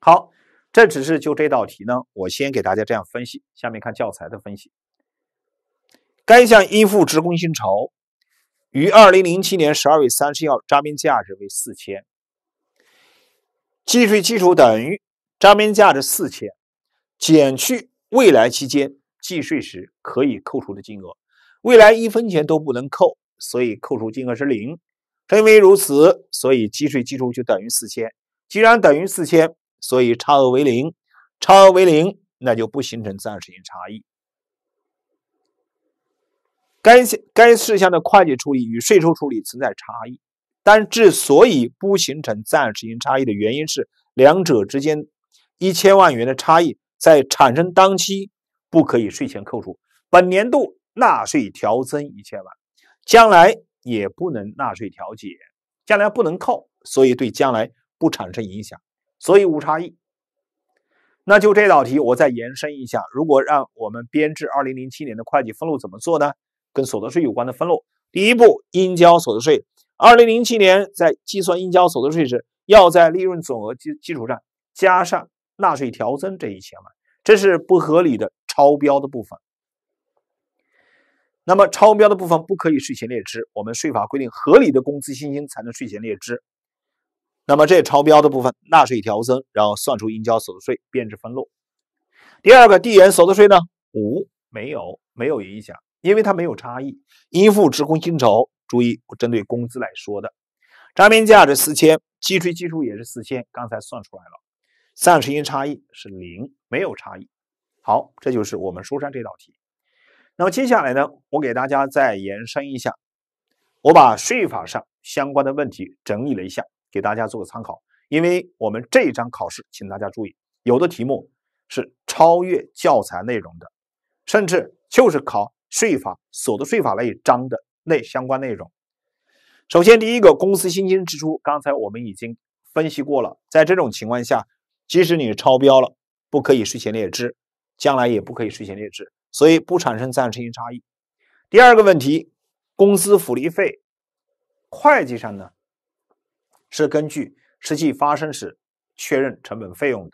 好。这只是就这道题呢，我先给大家这样分析。下面看教材的分析。该项应付职工薪酬于二零零七年十二月三十号账面价值为四千，计税基础等于账面价值四千减去未来期间计税时可以扣除的金额，未来一分钱都不能扣，所以扣除金额是零。正因为如此，所以计税基础就等于四千。既然等于四千。所以差额为零，差额为零，那就不形成暂时性差异。该该事项的会计处理与税收处理存在差异，但之所以不形成暂时性差异的原因是，两者之间一千万元的差异在产生当期不可以税前扣除，本年度纳税调增一千万，将来也不能纳税调减，将来不能扣，所以对将来不产生影响。所以无差异。那就这道题，我再延伸一下。如果让我们编制二零零七年的会计分录怎么做呢？跟所得税有关的分录。第一步，应交所得税。二零零七年在计算应交所得税时，要在利润总额基基础上加上纳税调增这一千万，这是不合理的超标的部分。那么超标的部分不可以税前列支。我们税法规定，合理的工资薪金才能税前列支。那么这超标的部分，纳税调增，然后算出应交所得税编制分录。第二个递延所得税呢？无，没有，没有影响，因为它没有差异。应付职工薪酬，注意我针对工资来说的，账面价值四千，计税基础也是四千，刚才算出来了，暂时性差异是零，没有差异。好，这就是我们书上这道题。那么接下来呢，我给大家再延伸一下，我把税法上相关的问题整理了一下。给大家做个参考，因为我们这一章考试，请大家注意，有的题目是超越教材内容的，甚至就是考税法所得税法那一章的那相关内容。首先，第一个公司薪金支出，刚才我们已经分析过了，在这种情况下，即使你超标了，不可以税前列支，将来也不可以税前列支，所以不产生暂时性差异。第二个问题，公司福利费，会计上呢？是根据实际发生时确认成本费用的。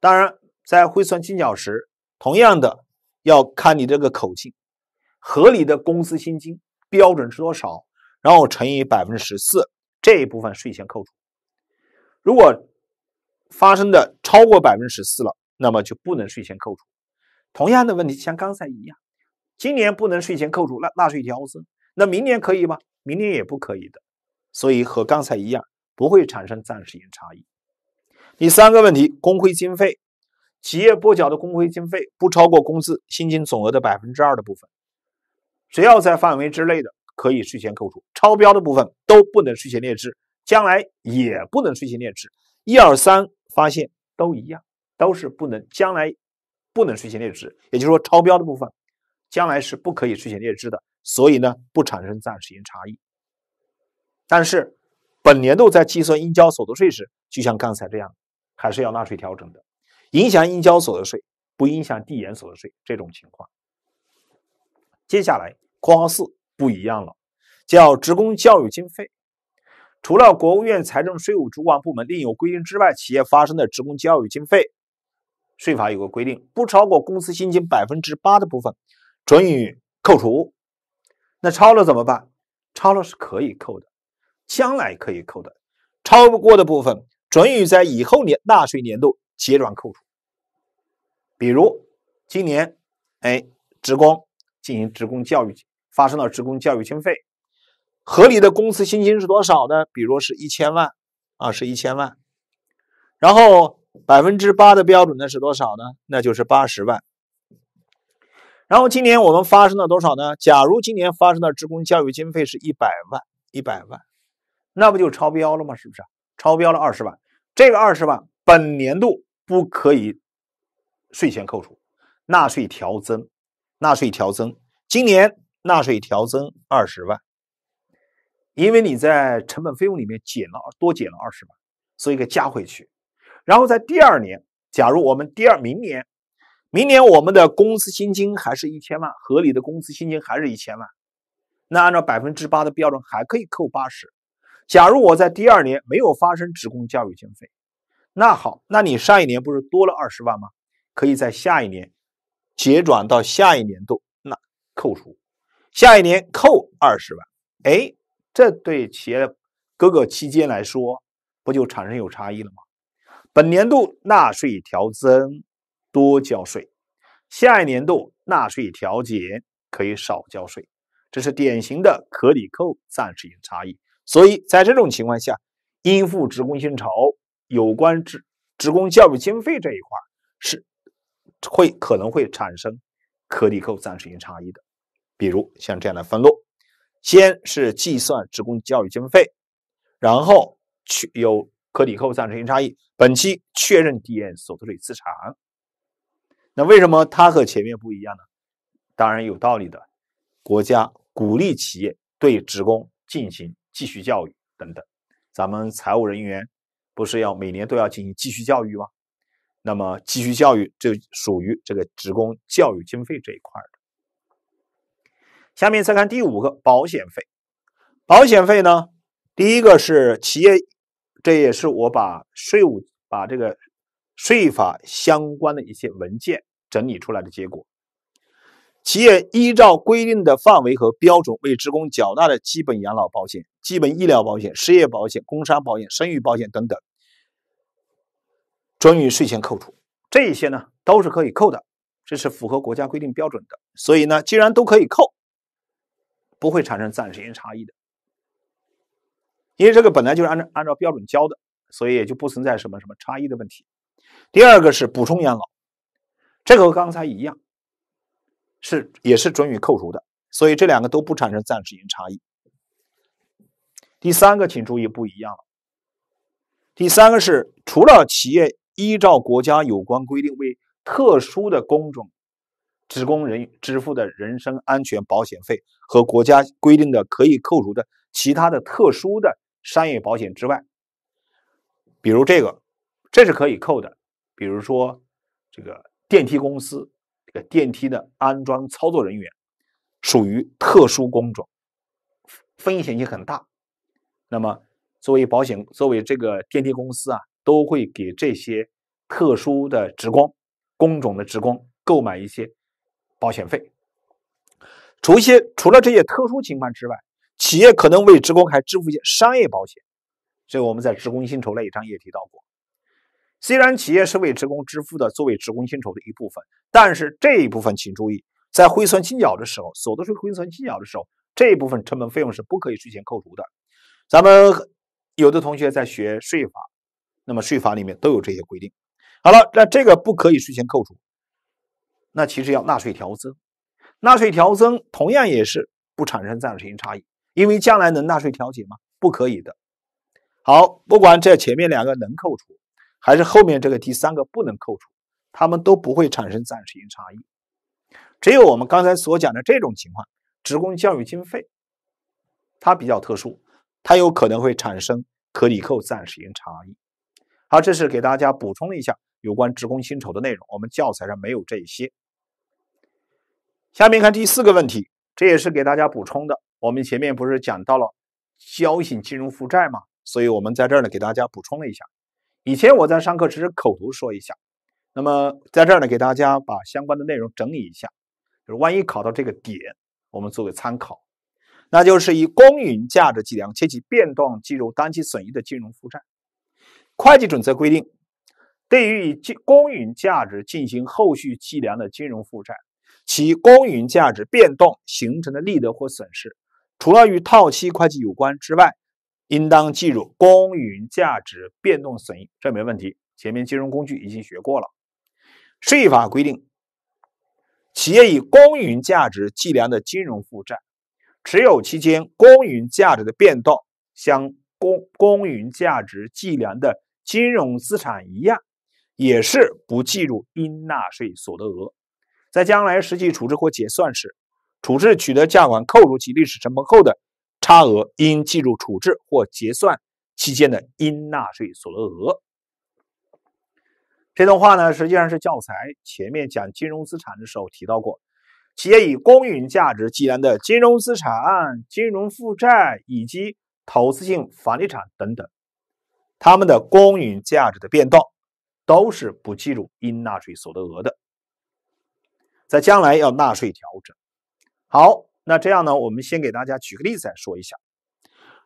当然，在汇算清缴时，同样的要看你这个口径合理的公司薪金标准是多少，然后乘以百分之十四，这一部分税前扣除。如果发生的超过百分之十四了，那么就不能税前扣除。同样的问题像刚才一样，今年不能税前扣除，那纳税调增，那明年可以吗？明年也不可以的。所以和刚才一样，不会产生暂时性差异。第三个问题，工会经费，企业拨缴的工会经费不超过工资薪金总额的百分之二的部分，只要在范围之内的可以税前扣除，超标的部分都不能税前列支，将来也不能税前列支。一二三，发现都一样，都是不能将来不能税前列支，也就是说，超标的部分将来是不可以税前列支的，所以呢，不产生暂时性差异。但是，本年度在计算应交所得税时，就像刚才这样，还是要纳税调整的，影响应交所得税，不影响递延所得税。这种情况，接下来（括号四）不一样了，叫职工教育经费。除了国务院财政税务主管部门另有规定之外，企业发生的职工教育经费，税法有个规定，不超过工资薪金百分之八的部分，准予扣除。那超了怎么办？超了是可以扣的。将来可以扣的，超不过的部分准予在以后年纳税年度结转扣除。比如今年，哎，职工进行职工教育发生了职工教育经费，合理的公司薪金是多少呢？比如是一千万啊，是一千万。然后百分之八的标准呢是多少呢？那就是八十万。然后今年我们发生了多少呢？假如今年发生的职工教育经费是一百万，一百万。那不就超标了吗？是不是超标了二十万？这个二十万本年度不可以税前扣除，纳税调增，纳税调增。今年纳税调增二十万，因为你在成本费用里面减了多减了二十万，所以给加回去。然后在第二年，假如我们第二明年，明年我们的工资薪金还是一千万，合理的工资薪金还是一千万，那按照百分之八的标准还可以扣八十。假如我在第二年没有发生职工教育经费，那好，那你上一年不是多了二十万吗？可以在下一年结转到下一年度那扣除，下一年扣二十万。哎，这对企业各个期间来说，不就产生有差异了吗？本年度纳税调增，多交税；下一年度纳税调减，可以少交税。这是典型的可抵扣暂时性差异。所以在这种情况下，应付职工薪酬有关职职工教育经费这一块是会可能会产生可抵扣暂时性差异的，比如像这样的分录，先是计算职工教育经费，然后去有可抵扣暂时性差异，本期确认递延所得税资产。那为什么它和前面不一样呢？当然有道理的，国家鼓励企业对职工进行。继续教育等等，咱们财务人员不是要每年都要进行继续教育吗？那么继续教育就属于这个职工教育经费这一块的。下面再看第五个保险费，保险费呢，第一个是企业，这也是我把税务把这个税法相关的一些文件整理出来的结果。企业依照规定的范围和标准为职工缴纳的基本养老保险、基本医疗保险、失业保险、工伤保险、生育保险等等，准予税前扣除。这些呢都是可以扣的，这是符合国家规定标准的。所以呢，既然都可以扣，不会产生暂时性差异的，因为这个本来就是按照按照标准交的，所以也就不存在什么什么差异的问题。第二个是补充养老，这个和刚才一样。是，也是准予扣除的，所以这两个都不产生暂时性差异。第三个，请注意不一样了。第三个是，除了企业依照国家有关规定为特殊的工种职工人支付的人身安全保险费和国家规定的可以扣除的其他的特殊的商业保险之外，比如这个，这是可以扣的。比如说，这个电梯公司。这个电梯的安装操作人员属于特殊工种，风险性很大。那么，作为保险，作为这个电梯公司啊，都会给这些特殊的职工、工种的职工购买一些保险费。除一些除了这些特殊情况之外，企业可能为职工还支付一些商业保险。所以我们在职工薪酬那一章也提到过。虽然企业是为职工支付的，作为职工薪酬的一部分，但是这一部分，请注意，在汇算清缴的时候，所得税汇算清缴的时候，这一部分成本费用是不可以税前扣除的。咱们有的同学在学税法，那么税法里面都有这些规定。好了，那这个不可以税前扣除，那其实要纳税调增，纳税调增同样也是不产生暂时性差异，因为将来能纳税调节吗？不可以的。好，不管这前面两个能扣除。还是后面这个第三个不能扣除，他们都不会产生暂时性差异。只有我们刚才所讲的这种情况，职工教育经费，它比较特殊，它有可能会产生可抵扣暂时性差异。好，这是给大家补充了一下有关职工薪酬的内容，我们教材上没有这些。下面看第四个问题，这也是给大家补充的。我们前面不是讲到了交易性金融负债吗？所以我们在这儿呢给大家补充了一下。以前我在上课只是口头说一下，那么在这儿呢，给大家把相关的内容整理一下，就是万一考到这个点，我们做个参考。那就是以公允价值计量且其变动计入当期损益的金融负债，会计准则规定，对于以公允价值进行后续计量的金融负债，其公允价值变动形成的利得或损失，除了与套期会计有关之外，应当计入公允价值变动损益，这没问题。前面金融工具已经学过了。税法规定，企业以公允价值计量的金融负债，持有期间公允价值的变动，像公公允价值计量的金融资产一样，也是不计入应纳税所得额。在将来实际处置或结算时，处置取得价款扣除其历史成本后的。差额应计入处置或结算期间的应纳税所得额。这段话呢，实际上是教材前面讲金融资产的时候提到过：企业以公允价值计量的金融资产、金融负债以及投资性房地产等等，他们的公允价值的变动，都是不计入应纳税所得额的，在将来要纳税调整。好。那这样呢？我们先给大家举个例子来说一下。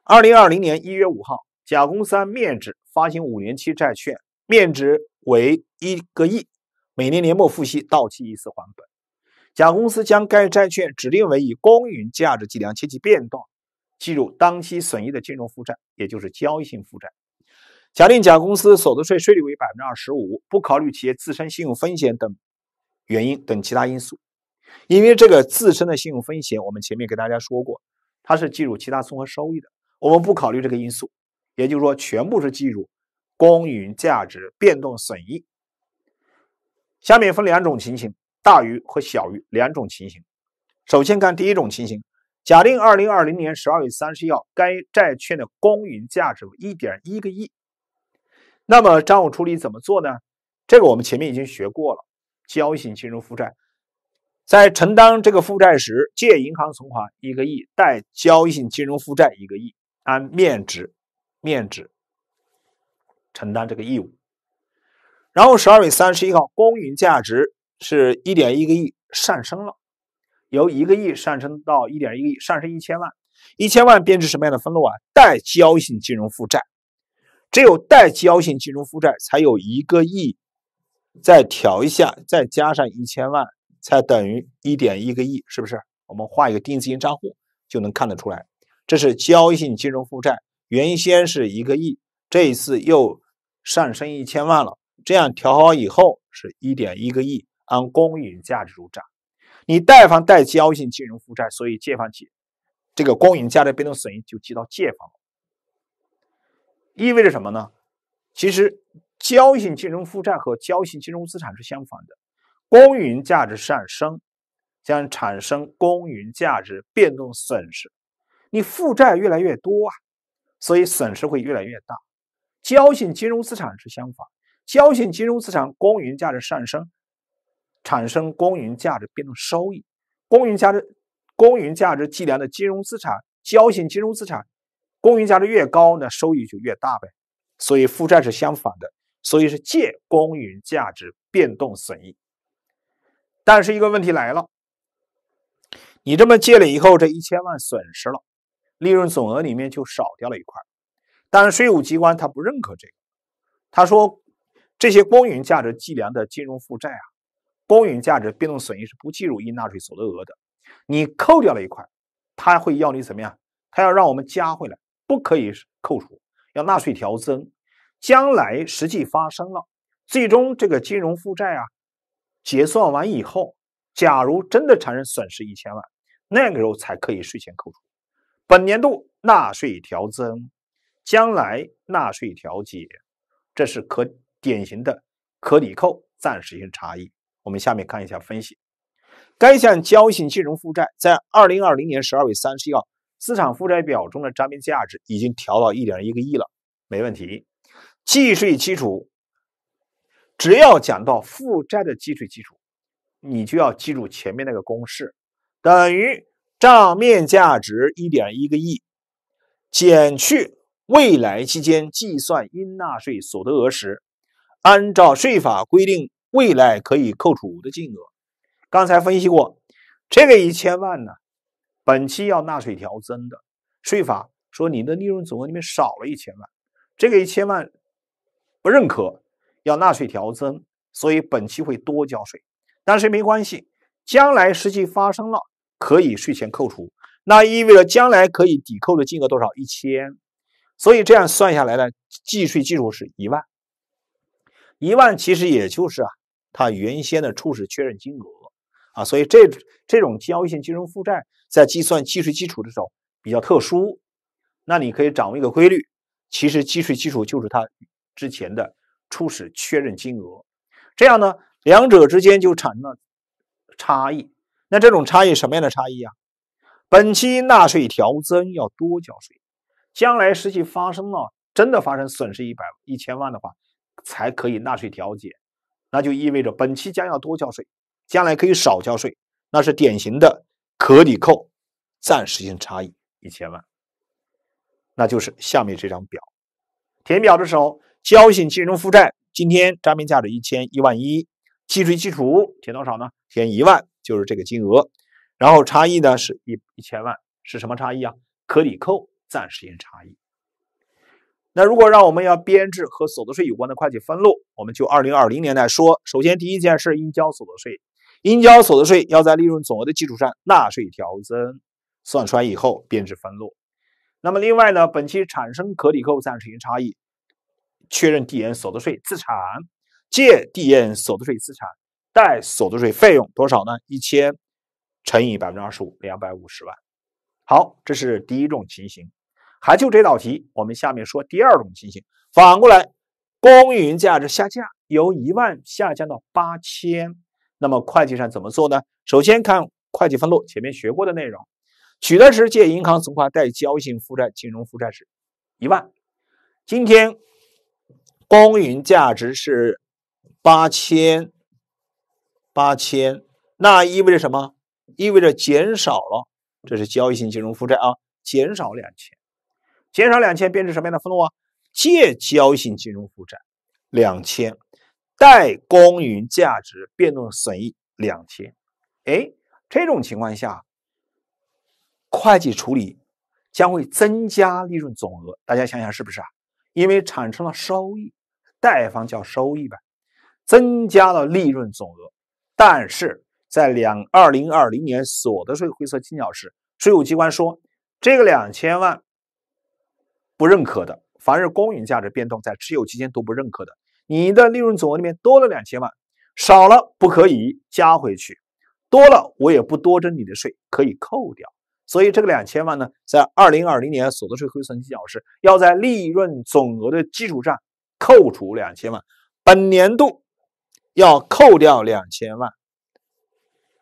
二零二零年一月五号，甲公司面值发行五年期债券，面值为一个亿，每年年末付息，到期一次还本。甲公司将该债券指定为以公允价值计量且其变动计入当期损益的金融负债，也就是交易性负债。假定甲公司所得税税率为百分之二十五，不考虑企业自身信用风险等原因等其他因素。因为这个自身的信用风险，我们前面给大家说过，它是计入其他综合收益的，我们不考虑这个因素，也就是说全部是计入公允价值变动损益。下面分两种情形，大于和小于两种情形。首先看第一种情形，假定二零二零年十二月三十一该债券的公允价值为一点一个亿，那么账务处理怎么做呢？这个我们前面已经学过了，交易性金融负债。在承担这个负债时，借银行存款一个亿，贷交易性金融负债一个亿，按面值、面值承担这个义务。然后十二月三十一号，公允价值是一点一个亿，上升了，由一个亿上升到一点一个亿，上升一千万，一千万编制什么样的分录啊？贷交易性金融负债，只有贷交易性金融负债才有一个亿，再调一下，再加上一千万。才等于一点一个亿，是不是？我们画一个定资金账户就能看得出来，这是交易性金融负债，原先是一个亿，这一次又上升一千万了，这样调好以后是一点一个亿，按公允价值入账。你贷方贷交易性金融负债，所以借方借这个公允价值变动损益就记到借方，意味着什么呢？其实交易性金融负债和交易性金融资产是相反的。公允价值上升，将产生公允价值变动损失。你负债越来越多啊，所以损失会越来越大。交信金融资产是相反，交信金融资产公允价值上升，产生公允价值变动收益。公允价值公允价值计量的金融资产，交信金融资产公允价值越高那收益就越大呗。所以负债是相反的，所以是借公允价值变动损益。但是一个问题来了，你这么借了以后，这一千万损失了，利润总额里面就少掉了一块。但是税务机关他不认可这个，他说这些公允价值计量的金融负债啊，公允价值变动损益是不计入应纳税所得额的，你扣掉了一块，他会要你怎么样？他要让我们加回来，不可以扣除，要纳税调增。将来实际发生了，最终这个金融负债啊。结算完以后，假如真的产生损失一千万，那个时候才可以税前扣除。本年度纳税调增，将来纳税调节，这是可典型的可抵扣暂时性差异。我们下面看一下分析，该项交性金融负债在二零二零年十二月三十一号资产负债表中的账面价值已经调到一点一个亿了，没问题。计税基础。只要讲到负债的计税基础，你就要记住前面那个公式，等于账面价值一点一个亿减去未来期间计算应纳税所得额时，按照税法规定未来可以扣除的金额。刚才分析过，这个一千万呢，本期要纳税调增的。税法说你的利润总额里面少了一千万，这个一千万不认可。要纳税调增，所以本期会多交税，但是没关系，将来实际发生了可以税前扣除，那意味着将来可以抵扣的金额多少一千，所以这样算下来呢，计税基础是一万，一万其实也就是啊，它原先的初始确认金额啊，所以这这种交易性金融负债在计算计税基础的时候比较特殊，那你可以掌握一个规律，其实计税基础就是它之前的。初始确认金额，这样呢，两者之间就产生了差异。那这种差异什么样的差异啊？本期纳税调增要多交税，将来实际发生了真的发生损失一百一千万的话，才可以纳税调减。那就意味着本期将要多交税，将来可以少交税。那是典型的可抵扣暂时性差异一千万。那就是下面这张表，填表的时候。交性金融负债，今天账面价值一千一万一，计税基础填多少呢？填一万，就是这个金额。然后差异呢是一一千万，是什么差异啊？可抵扣暂时性差异。那如果让我们要编制和所得税有关的会计分录，我们就二零二零年来说，首先第一件事应交所得税，应交所得税要在利润总额的基础上纳税调增，算出来以后编制分录。那么另外呢，本期产生可抵扣暂时性差异。确认递延所得税资产，借递延所得税资产，贷所得税费用多少呢？一千乘以百分之二十五，两百五十万。好，这是第一种情形。还就这道题，我们下面说第二种情形。反过来，公允价值下降，由一万下降到八千，那么会计上怎么做呢？首先看会计分录，前面学过的内容，取得时借银行存款，贷交易性负债、金融负债时一万，今天。公允价值是八千，八千，那意味着什么？意味着减少了，这是交易性金融负债啊，减少两千，减少两千变成什么样的分录啊？借交易性金融负债两千，贷公允价值变动损益两千。哎，这种情况下，会计处理将会增加利润总额。大家想想是不是啊？因为产生了收益。贷方叫收益呗，增加了利润总额，但是在两二零二零年所得税灰色清缴时，税务机关说这个两千万不认可的，凡是公允价值变动在持有期间都不认可的，你的利润总额里面多了两千万，少了不可以加回去，多了我也不多征你的税，可以扣掉。所以这个两千万呢，在二零二零年所得税灰色期缴时，要在利润总额的基础上。扣除两千万，本年度要扣掉两千万。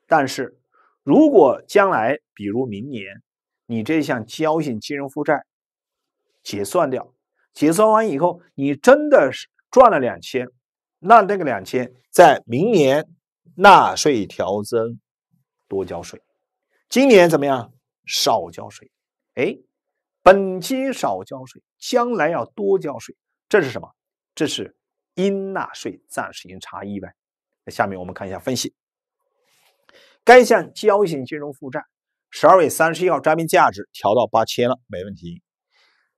但是，如果将来，比如明年，你这项交性金融负债结算掉，结算完以后，你真的是赚了两千，那那个两千在明年纳税调增，多交税。今年怎么样？少交税。哎，本金少交税，将来要多交税。这是什么？这是应纳税暂时性差异呗。那下面我们看一下分析。该项交易性金融负债十二月三十一号账面价值调到八千了，没问题。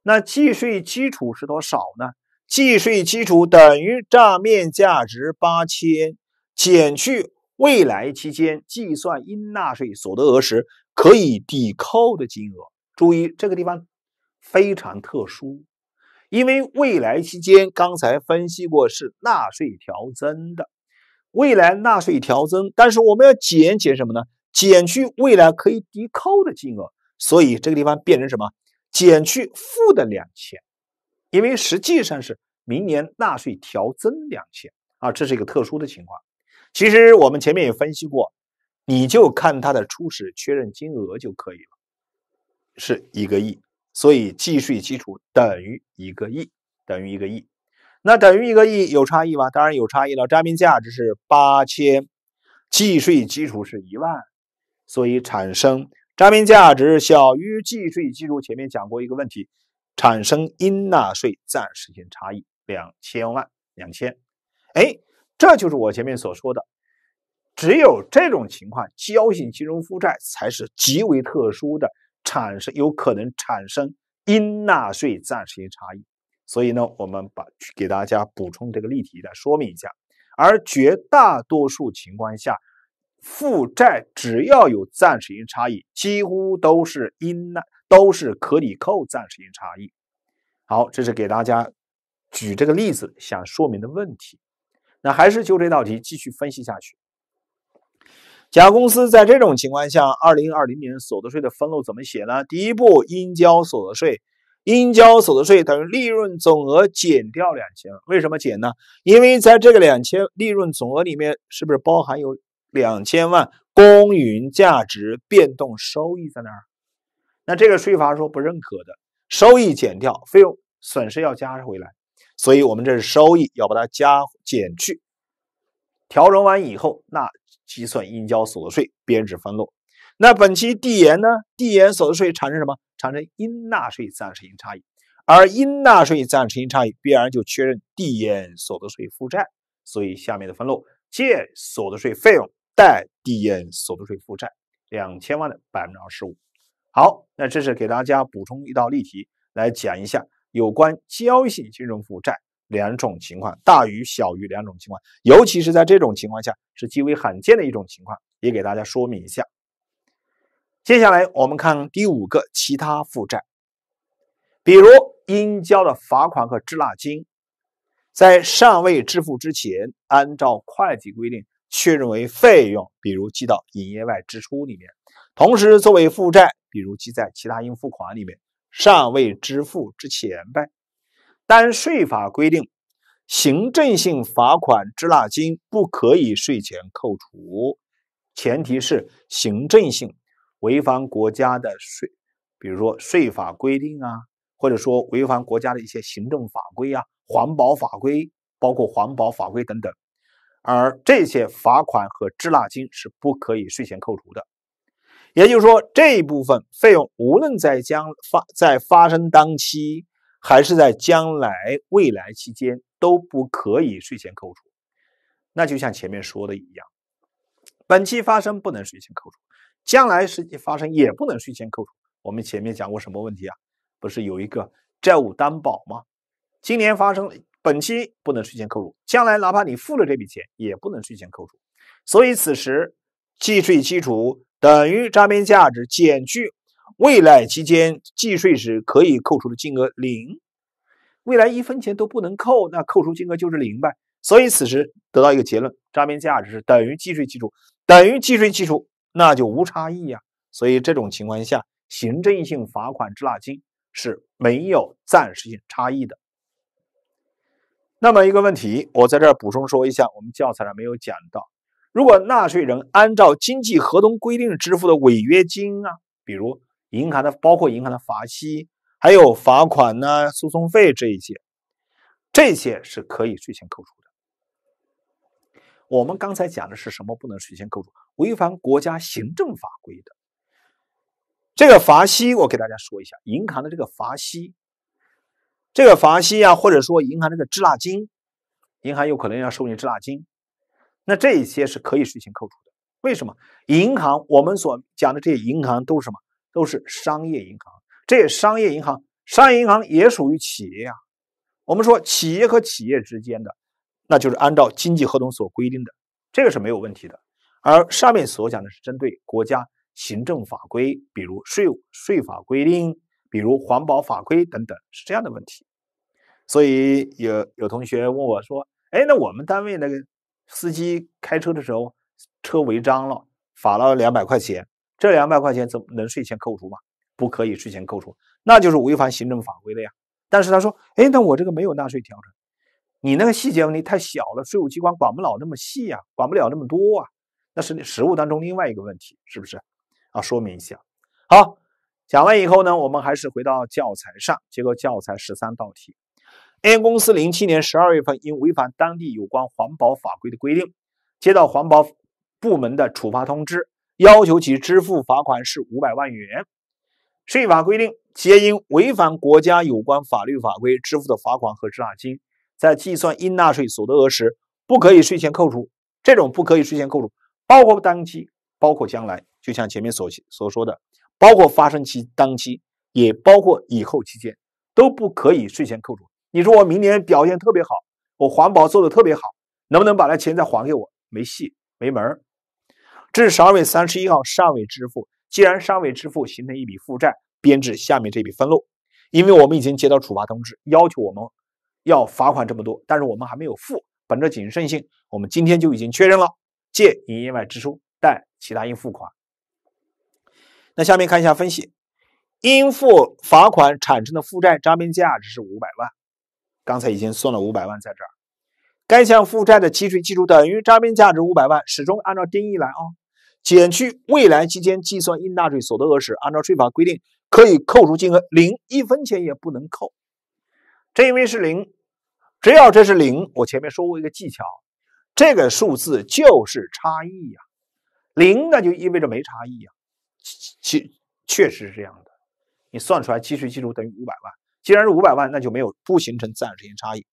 那计税基础是多少呢？计税基础等于账面价值八千减去未来期间计算应纳税所得额时可以抵扣的金额。注意这个地方非常特殊。因为未来期间刚才分析过是纳税调增的，未来纳税调增，但是我们要减减什么呢？减去未来可以抵扣的金额，所以这个地方变成什么？减去负的两千，因为实际上是明年纳税调增两千啊，这是一个特殊的情况。其实我们前面也分析过，你就看它的初始确认金额就可以了，是一个亿。所以计税基础等于一个亿，等于一个亿。那等于一个亿有差异吗？当然有差异了。账面价值是八千，计税基础是一万，所以产生账面价值小于计税基础。前面讲过一个问题，产生应纳税暂时性差异两千万两千。哎，这就是我前面所说的，只有这种情况，交易性金融负债才是极为特殊的。产生有可能产生应纳税暂时性差异，所以呢，我们把给大家补充这个例题来说明一下。而绝大多数情况下，负债只要有暂时性差异，几乎都是应纳都是可抵扣暂时性差异。好，这是给大家举这个例子想说明的问题。那还是就这道题继续分析下去。甲公司在这种情况下，二零二零年所得税的分录怎么写呢？第一步，应交所得税，应交所得税等于利润总额减掉两千为什么减呢？因为在这个两千利润总额里面，是不是包含有两千万公允价值变动收益在那儿？那这个税法说不认可的收益减掉，费用损失要加回来。所以，我们这是收益，要把它加减去。调整完以后，那。计算应交所得税，编制分录。那本期递延呢？递延所得税产生什么？产生应纳税暂时性差异，而应纳税暂时性差异必然就确认递延所得税负债。所以下面的分录借所得税费用，贷递延所得税负债两千万的百分之二十五。好，那这是给大家补充一道例题，来讲一下有关交易性金融负债。两种情况，大于、小于两种情况，尤其是在这种情况下，是极为罕见的一种情况，也给大家说明一下。接下来我们看第五个，其他负债，比如应交的罚款和滞纳金，在尚未支付之前，按照会计规定确认为费用，比如记到营业外支出里面，同时作为负债，比如记在其他应付款里面，尚未支付之前呗。但税法规定，行政性罚款、滞纳金不可以税前扣除，前提是行政性违反国家的税，比如说税法规定啊，或者说违反国家的一些行政法规啊、环保法规，包括环保法规等等，而这些罚款和滞纳金是不可以税前扣除的。也就是说，这一部分费用，无论在将发在发生当期。还是在将来未来期间都不可以税前扣除，那就像前面说的一样，本期发生不能税前扣除，将来实际发生也不能税前扣除。我们前面讲过什么问题啊？不是有一个债务担保吗？今年发生本期不能税前扣除，将来哪怕你付了这笔钱也不能税前扣除。所以此时计税基础等于账面价值减去。未来期间计税时可以扣除的金额零，未来一分钱都不能扣，那扣除金额就是零呗。所以此时得到一个结论：账面价值等于计税基础，等于计税基础，那就无差异呀。所以这种情况下，行政性罚款滞纳金是没有暂时性差异的。那么一个问题，我在这儿补充说一下，我们教材上没有讲到：如果纳税人按照经济合同规定支付的违约金啊，比如。银行的包括银行的罚息、还有罚款呢、诉讼费这一些，这些是可以税前扣除的。我们刚才讲的是什么不能税前扣除？违反国家行政法规的。这个罚息我给大家说一下，银行的这个罚息，这个罚息啊，或者说银行这个滞纳金，银行有可能要收你滞纳金，那这一些是可以税前扣除的。为什么？银行我们所讲的这些银行都是什么？都是商业银行，这商业银行，商业银行也属于企业呀。我们说企业和企业之间的，那就是按照经济合同所规定的，这个是没有问题的。而上面所讲的是针对国家行政法规，比如税务税法规定，比如环保法规等等，是这样的问题。所以有有同学问我说：“哎，那我们单位那个司机开车的时候车违章了，罚了两百块钱。”这两百块钱怎么能税前扣除吗？不可以税前扣除，那就是违反行政法规的呀。但是他说，哎，那我这个没有纳税调整，你那个细节问题太小了，税务机关管不了那么细啊，管不了那么多啊。那是实务当中另外一个问题，是不是啊？说明一下。好，讲完以后呢，我们还是回到教材上，结合教材十三道题。A 公司零七年十二月份因违反当地有关环保法规的规定，接到环保部门的处罚通知。要求其支付罚款是五百万元。税法规定，企业因违反国家有关法律法规支付的罚款和滞纳金，在计算应纳税所得额时，不可以税前扣除。这种不可以税前扣除，包括当期，包括将来。就像前面所所说的，包括发生期当期，也包括以后期间，都不可以税前扣除。你说我明年表现特别好，我环保做的特别好，能不能把那钱再还给我？没戏，没门儿。至十二月三十一号尚未支付，既然尚未支付，形成一笔负债，编制下面这笔分录。因为我们已经接到处罚通知，要求我们要罚款这么多，但是我们还没有付。本着谨慎性，我们今天就已经确认了借营业外支出，贷其他应付款。那下面看一下分析，应付罚款产生的负债账面价值是五百万，刚才已经算了五百万在这儿。该项负债的计税基础等于账面价值五百万，始终按照定义来啊。减去未来期间计算应纳税所得额时，按照税法规定可以扣除金额零，一分钱也不能扣。这因为是零，只要这是零，我前面说过一个技巧，这个数字就是差异呀。零那就意味着没差异呀，其确实是这样的。你算出来计税基础等于五百万，既然是五百万，那就没有不形成暂时性差异，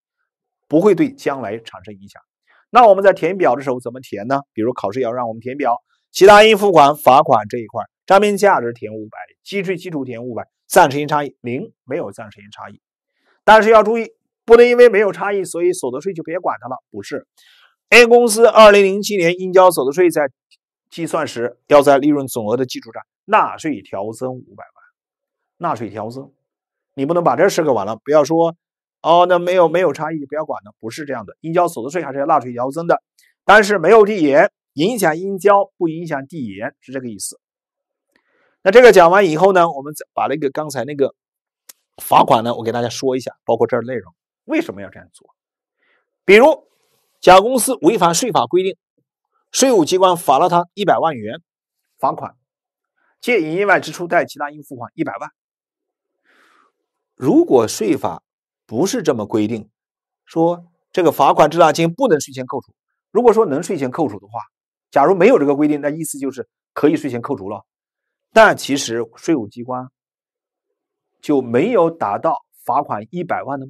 不会对将来产生影响。那我们在填表的时候怎么填呢？比如考试要让我们填表。其他应付款、罚款这一块，账面价值填五百，计税基础填五百，暂时性差异零，没有暂时性差异。但是要注意，不能因为没有差异，所以所得税就别管它了。不是，A 公司二零零七年应交所得税在计算时要在利润总额的基础上纳税调增五百万，纳税调增。你不能把这事给忘了。不要说哦，那没有没有差异，就不要管了。不是这样的，应交所得税还是要纳税调增的，但是没有递延。影响应交，不影响递延，是这个意思。那这个讲完以后呢，我们再把那个刚才那个罚款呢，我给大家说一下，包括这儿内容，为什么要这样做？比如，甲公司违反税法规定，税务机关罚了他一百万元罚款，借营业外支出贷其他应付款一百万。如果税法不是这么规定，说这个罚款滞纳金不能税前扣除。如果说能税前扣除的话，假如没有这个规定，那意思就是可以税前扣除了，但其实税务机关就没有达到罚款一百万的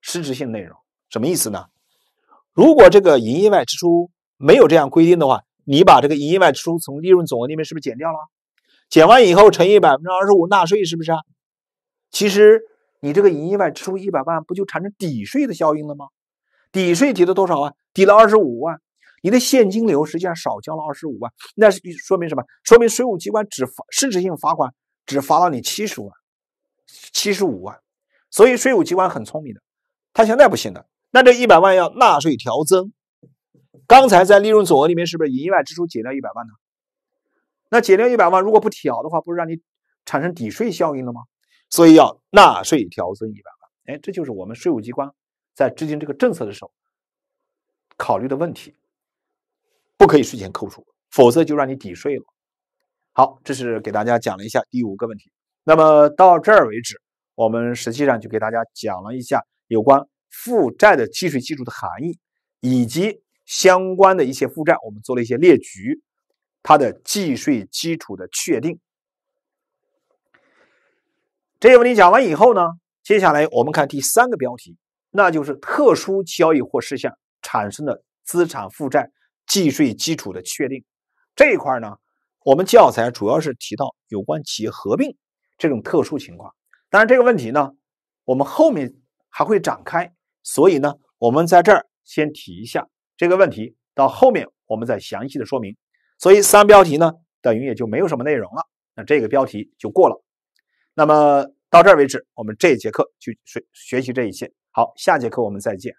实质性内容，什么意思呢？如果这个营业外支出没有这样规定的话，你把这个营业外支出从利润总额里面是不是减掉了？减完以后乘以百分之二十五纳税是不是啊？其实你这个营业外支出一百万不就产生抵税的效应了吗？抵税抵了多少啊？抵了二十五万。你的现金流实际上少交了二十五万，那是说明什么？说明税务机关只罚实质性罚款只罚了你七十万、七十五万，所以税务机关很聪明的，他现在不行了。那这一百万要纳税调增，刚才在利润总额里面是不是营业外支出减掉一百万呢？那减掉一百万如果不调的话，不是让你产生抵税效应了吗？所以要纳税调增一百万。哎，这就是我们税务机关在制定这个政策的时候考虑的问题。不可以税前扣除，否则就让你抵税了。好，这是给大家讲了一下第五个问题。那么到这儿为止，我们实际上就给大家讲了一下有关负债的计税基础的含义，以及相关的一些负债，我们做了一些列举，它的计税基础的确定。这些问题讲完以后呢，接下来我们看第三个标题，那就是特殊交易或事项产生的资产负债。计税基础的确定这一块呢，我们教材主要是提到有关企业合并这种特殊情况。当然这个问题呢，我们后面还会展开，所以呢，我们在这儿先提一下这个问题，到后面我们再详细的说明。所以三标题呢，等于也就没有什么内容了，那这个标题就过了。那么到这儿为止，我们这节课就学学习这一些。好，下节课我们再见。